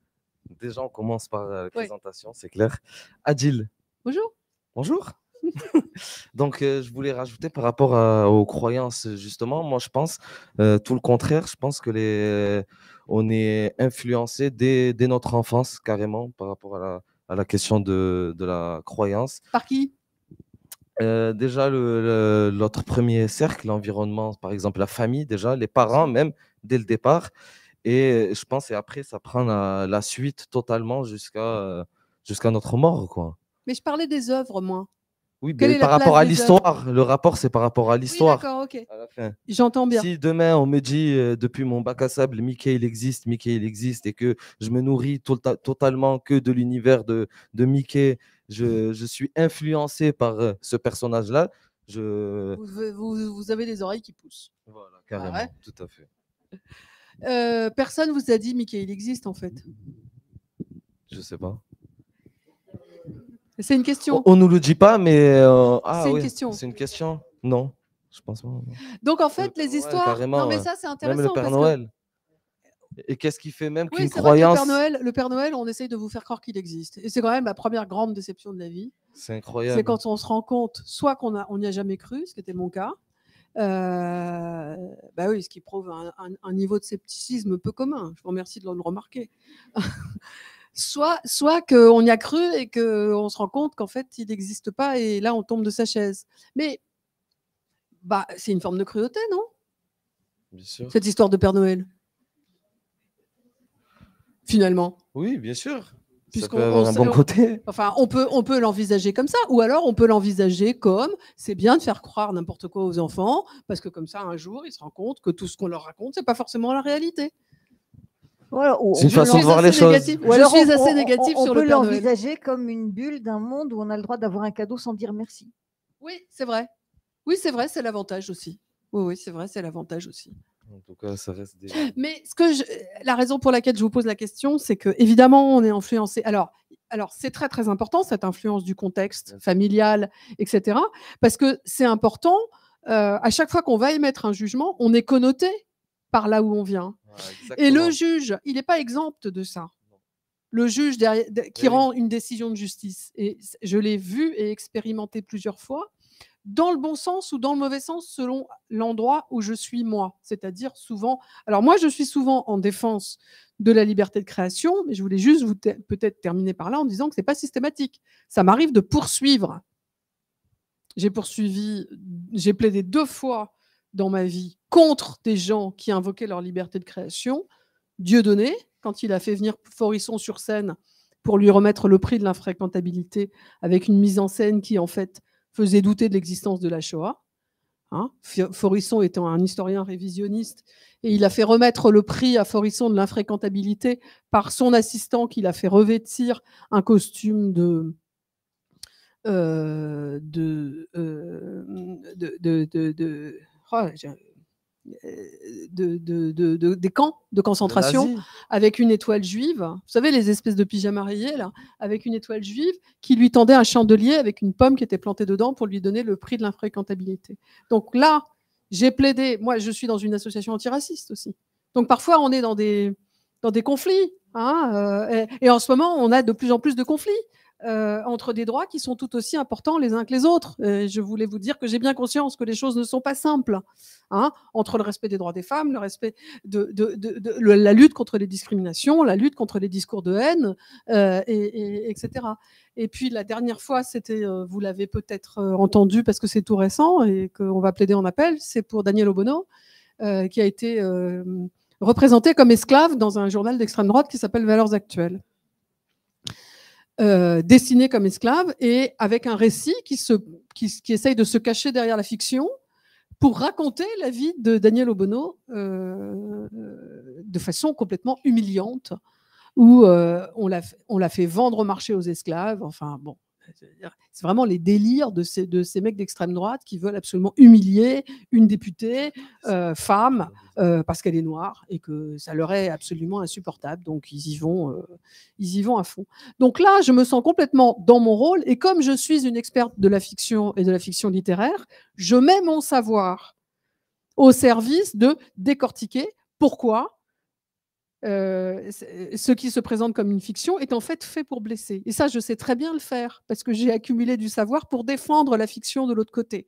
Déjà, on commence par euh, la présentation, c'est clair. Adil. Bonjour. Bonjour. Donc, euh, je voulais rajouter par rapport aux croyances, justement, moi, je pense euh, tout le contraire. Je pense que les, euh, on est influencé dès, notre enfance, carrément, par rapport à la, question de, de, la croyance. Par qui déjà, le, le, notre premier cercle, l'environnement, par exemple, la famille, déjà, les parents, même dès le départ. Et je pense, et après, ça prend la, la suite totalement jusqu'à jusqu'à notre mort. quoi. Mais je parlais des œuvres, moi. Oui, mais par rapport à l'histoire. Le rapport, c'est par rapport à l'histoire. Oui, d'accord, ok. J'entends bien. Si demain, on me dit, euh, depuis mon bac à sable, Mickey, il existe, Mickey, il existe, et que je me nourris totalement que de l'univers de, Mickey, je, suis influencé par euh, ce personnage-là. Je... Vous, avez des oreilles qui poussent. Voilà, bah carrément, tout à fait. Euh, personne vous a dit Mickey, il existe en fait Je sais pas. C'est une question. On ne nous le dit pas, mais. Euh, ah c'est une question. C'est une question. Non, je pense pas. Donc en fait, les histoires. non, mais ça, c'est intéressant. le Père Noël. Et qu'est-ce qui fait même oui, qu'une croyance. Vrai que le, Père Noël, le Père Noël, on essaye de vous faire croire qu'il existe. Et c'est quand même la première grande déception de la vie. C'est incroyable. C'est quand on se rend compte, soit qu'on n'y a jamais cru, ce qui était mon cas, euh, bah oui, ce qui prouve un, niveau de scepticisme peu commun. Je vous remercie de le remarquer. soit, soit qu'on y a cru et qu'on se rend compte qu'en fait, il n'existe pas et là, on tombe de sa chaise. Mais bah, c'est une forme de cruauté, non bien sûr. Cette histoire de Père Noël. Finalement. Oui, bien sûr. on, bon côté. Enfin, on peut, on peut l'envisager comme ça, ou alors on peut l'envisager comme c'est bien de faire croire n'importe quoi aux enfants, parce que comme ça, un jour, ils se rendent compte que tout ce qu'on leur raconte, c'est pas forcément la réalité c'est une façon de voir les choses. je suis assez négatif sur le peut l'envisager comme une bulle d'un monde où on a le droit d'avoir un cadeau sans dire merci. Oui, c'est vrai. Oui, c'est vrai, c'est l'avantage aussi. Oui, oui, c'est vrai, c'est l'avantage aussi. En tout cas, ça reste des... Mais ce que la raison pour laquelle je vous pose la question, c'est que évidemment, on est influencé. Alors, alors c'est très très important cette influence du contexte familial, etc. Parce que c'est important. Euh, à chaque fois qu'on va émettre un jugement, on est connoté par là où on vient. et le juge, il n'est pas exempt de ça. Le juge qui rend une décision de justice. Et je l'ai vu et expérimenté plusieurs fois, dans le bon sens ou dans le mauvais sens, selon l'endroit où je suis moi. C'est-à-dire souvent. Alors, moi, je suis souvent en défense de la liberté de création, mais je voulais juste vous peut-être terminer par là en disant que ce n'est pas systématique. Ça m'arrive de poursuivre. J'ai poursuivi, j'ai plaidé deux fois dans ma vie contre des gens qui invoquaient leur liberté de création. Dieu donné, quand il a fait venir Forisson sur scène pour lui remettre le prix de l'infréquentabilité avec une mise en scène qui, en fait, faisait douter de l'existence de la Shoah. Hein, Forisson étant un historien révisionniste, et il a fait remettre le prix à Forisson de l'infréquentabilité par son assistant qui l'a fait revêtir un costume de, euh, euh, de, de, Oh, euh, euh, des camps de concentration avec une étoile juive, vous savez, les espèces de pyjamas rayés, là, avec une étoile juive qui lui tendait un chandelier avec une pomme qui était plantée dedans pour lui donner le prix de l'infréquentabilité. Donc là, j'ai plaidé, moi je suis dans une association antiraciste aussi. Donc parfois on est dans des, dans des conflits, hein, euh, et en ce moment on a de plus en plus de conflits. Euh, entre des droits qui sont tout aussi importants les uns que les autres. Euh, je voulais vous dire que j'ai bien conscience que les choses ne sont pas simples, hein, entre le respect des droits des femmes, le respect de, la lutte contre les discriminations, la lutte contre les discours de haine, euh, et, etc. Et puis la dernière fois, c'était, vous l'avez peut-être entendu parce que c'est tout récent et qu'on va plaider en appel, c'est pour Daniel Obono, qui a été représenté comme esclave dans un journal d'extrême droite qui s'appelle Valeurs Actuelles euh, comme esclave et avec un récit qui, se, qui, essaye de se cacher derrière la fiction pour raconter la vie de Daniel Obono euh, de façon complètement humiliante, où euh, on l'a fait vendre au marché aux esclaves. Enfin, bon, c'est vraiment les délires de ces, de ces mecs d'extrême droite qui veulent absolument humilier une députée ah, euh, femme euh, parce qu'elle est noire et que ça leur est absolument insupportable. Donc ils y vont, euh, ils y vont à fond. Donc là, je me sens complètement dans mon rôle et comme je suis une experte de la fiction et de la fiction littéraire, je mets mon savoir au service de décortiquer pourquoi euh, euh, ce qui se présente comme une fiction est en fait fait pour blesser. Et ça, je sais très bien le faire, parce que j'ai accumulé du savoir pour défendre la fiction de l'autre côté.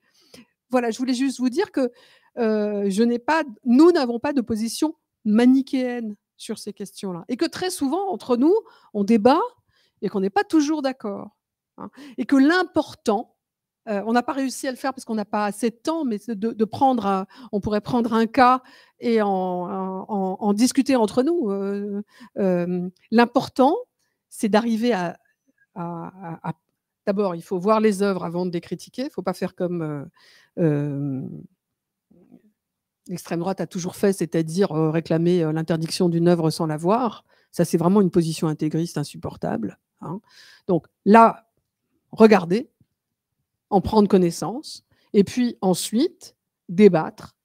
Voilà, je voulais juste vous dire que euh, je n'ai pas, nous n'avons pas de position manichéenne sur ces questions-là. Et que très souvent, entre nous, on débat et qu'on n'est pas toujours d'accord. Hein. Et que l'important, euh, on n'a pas réussi à le faire parce qu'on n'a pas assez de temps, mais de, prendre, on pourrait prendre un cas et en, discuter entre nous. Euh, euh, l'important, c'est d'arriver à, D'abord, il faut voir les œuvres avant de les critiquer. Il ne faut pas faire comme l'extrême droite a toujours fait, c'est-à-dire réclamer l'interdiction d'une œuvre sans la voir. Ça, c'est vraiment une position intégriste insupportable. Hein. Donc là, regardez, en prendre connaissance, et puis ensuite débattre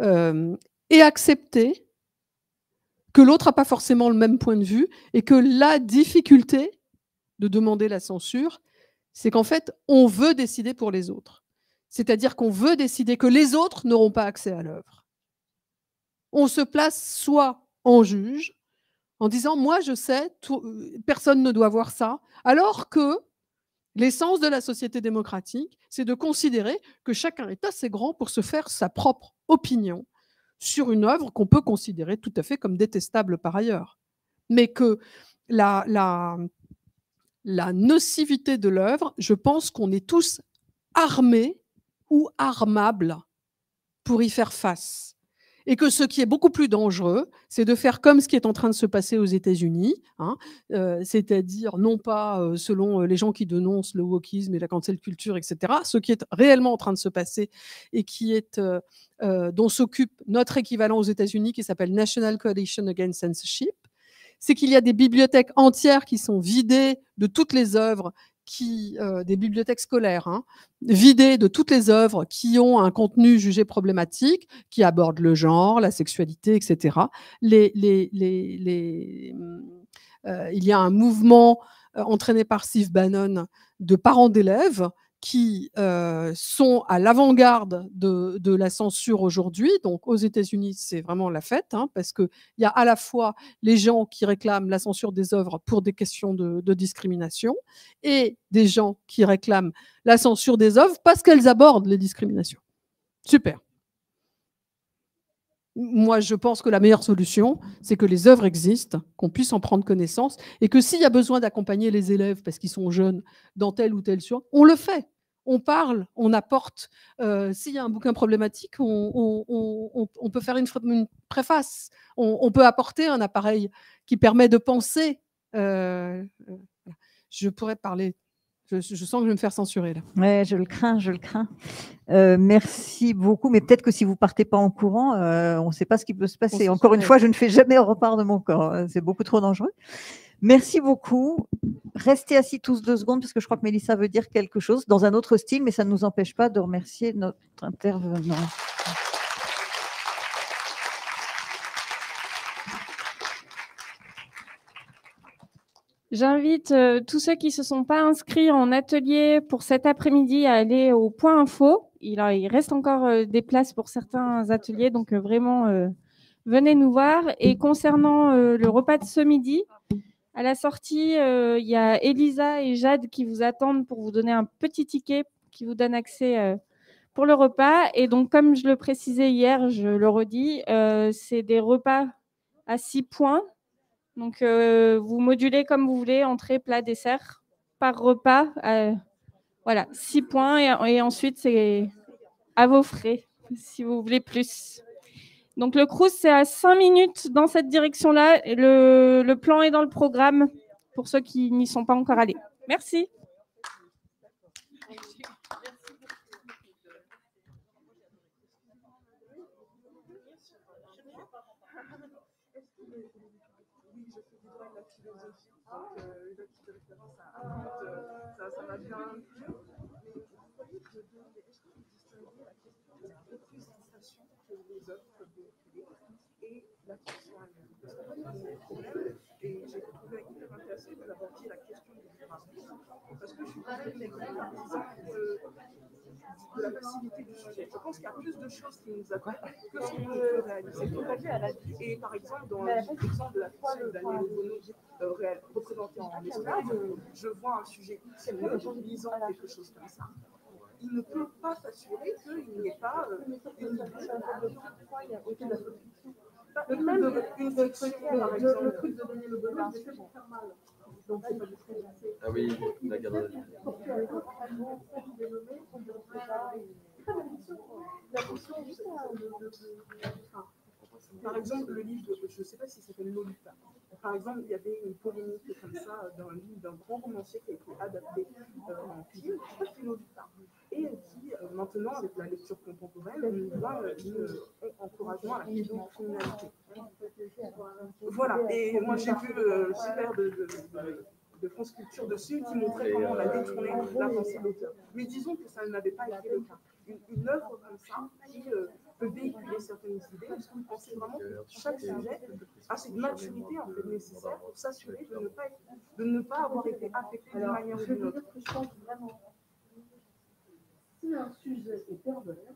euh, et accepter que l'autre n'a pas forcément le même point de vue et que la difficulté de demander la censure, c'est qu'en fait, on veut décider pour les autres. C'est-à-dire qu'on veut décider que les autres n'auront pas accès à l'œuvre. On se place soit en juge, en disant, moi je sais, tout, euh, personne ne doit voir ça, alors que L'essence de la société démocratique, c'est de considérer que chacun est assez grand pour se faire sa propre opinion sur une œuvre qu'on peut considérer tout à fait comme détestable par ailleurs. Mais que la, nocivité de l'œuvre, je pense qu'on est tous armés ou armables pour y faire face et que ce qui est beaucoup plus dangereux, c'est de faire comme ce qui est en train de se passer aux États-Unis, hein, euh, c'est-à-dire non pas euh, selon euh, les gens qui dénoncent le wokisme et la cancel culture, etc., ce qui est réellement en train de se passer et qui est dont s'occupe notre équivalent aux États-Unis qui s'appelle National Coalition Against Censorship, c'est qu'il y a des bibliothèques entières qui sont vidées de toutes les œuvres euh, des bibliothèques scolaires, hein, vidées de toutes les œuvres qui ont un contenu jugé problématique, qui abordent le genre, la sexualité, etc. Euh, il y a un mouvement euh, entraîné par Steve Bannon de parents d'élèves qui sont à l'avant-garde de, la censure aujourd'hui. Donc aux États-Unis, c'est vraiment la fête, hein, parce qu'il y a à la fois les gens qui réclament la censure des œuvres pour des questions de, de discrimination et des gens qui réclament la censure des œuvres parce qu'elles abordent les discriminations. Super moi, je pense que la meilleure solution, c'est que les œuvres existent, qu'on puisse en prendre connaissance, et que s'il y a besoin d'accompagner les élèves parce qu'ils sont jeunes dans telle ou telle sujet, on le fait. On parle, on apporte. Euh, s'il y a un bouquin problématique, on, peut faire une, préface. On, peut apporter un appareil qui permet de penser. Euh, euh, je pourrais parler je, sens que je vais me faire censurer là. Ouais, je le crains, je le crains. Euh, merci beaucoup, mais peut-être que si vous partez pas en courant, euh, on ne sait pas ce qui peut se passer. Encore une fois, je ne fais jamais un repart de mon corps, hein. c'est beaucoup trop dangereux. Merci beaucoup. Restez assis tous deux secondes parce que je crois que Mélissa veut dire quelque chose dans un autre style, mais ça ne nous empêche pas de remercier notre intervenant. J'invite euh, tous ceux qui ne se sont pas inscrits en atelier pour cet après-midi à aller au point info. Il, reste encore euh, des places pour certains ateliers, donc euh, vraiment venez nous voir. Et concernant le repas de ce midi, à la sortie, il y a Elisa et Jade qui vous attendent pour vous donner un petit ticket qui vous donne accès pour le repas. Et donc, comme je le précisais hier, je le redis, c'est des repas à six points donc, euh, vous modulez comme vous voulez, entrée, plat, dessert, par repas. Euh, voilà, six points. Et, ensuite, c'est à vos frais, si vous voulez plus. Donc, le cruise c'est à cinq minutes dans cette direction-là. Le, le plan est dans le programme pour ceux qui n'y sont pas encore allés. Merci. ça, ça va bien. Mais est-ce que vous distinguer la question de la représentation que les offrez peuvent public et la question elle Parce que moi, c'est le problème, et j'ai trouvé hyper intéressant de vous abordiez la question du pluralisme, parce que je suis très partisan de la facilité du Je pense qu'il y a plus de choses qui nous accompagnent que ce qu'on peut réaliser. Tout à la vie. Et par exemple, dans l'exemple de la toile néo Bono représentée en ah, esclave, je vois un sujet mobilisant lisant quelque chose comme ça il ne peut pas s'assurer qu'il n'y ait pas euh, une une de Même le truc de René Le Bonheur, c'est faire mal. Ah oui, la garde. Euh, par exemple, le livre, je ne sais pas s'il s'appelle Lolita. Par exemple, il y avait une polémique comme ça dans un livre d'un grand romancier qui a été adapté euh, en film, qui et qui euh, maintenant, avec la lecture contemporaine, nous voit euh, encourageant à la criminalité. Voilà, et moi j'ai vu super de, de, France Culture dessus qui montrait comment on a détourné la pensée de l'auteur. Mais disons que ça n'avait pas été le cas. Une, œuvre comme ça qui véhiculer certaines idées, parce que vous pensez vraiment que chaque sujet a ah, cette maturité en fait nécessaire pour s'assurer de ne pas, de ne pas avoir été affecté de manière ou d'une Je pense vraiment, si un sujet est pervers,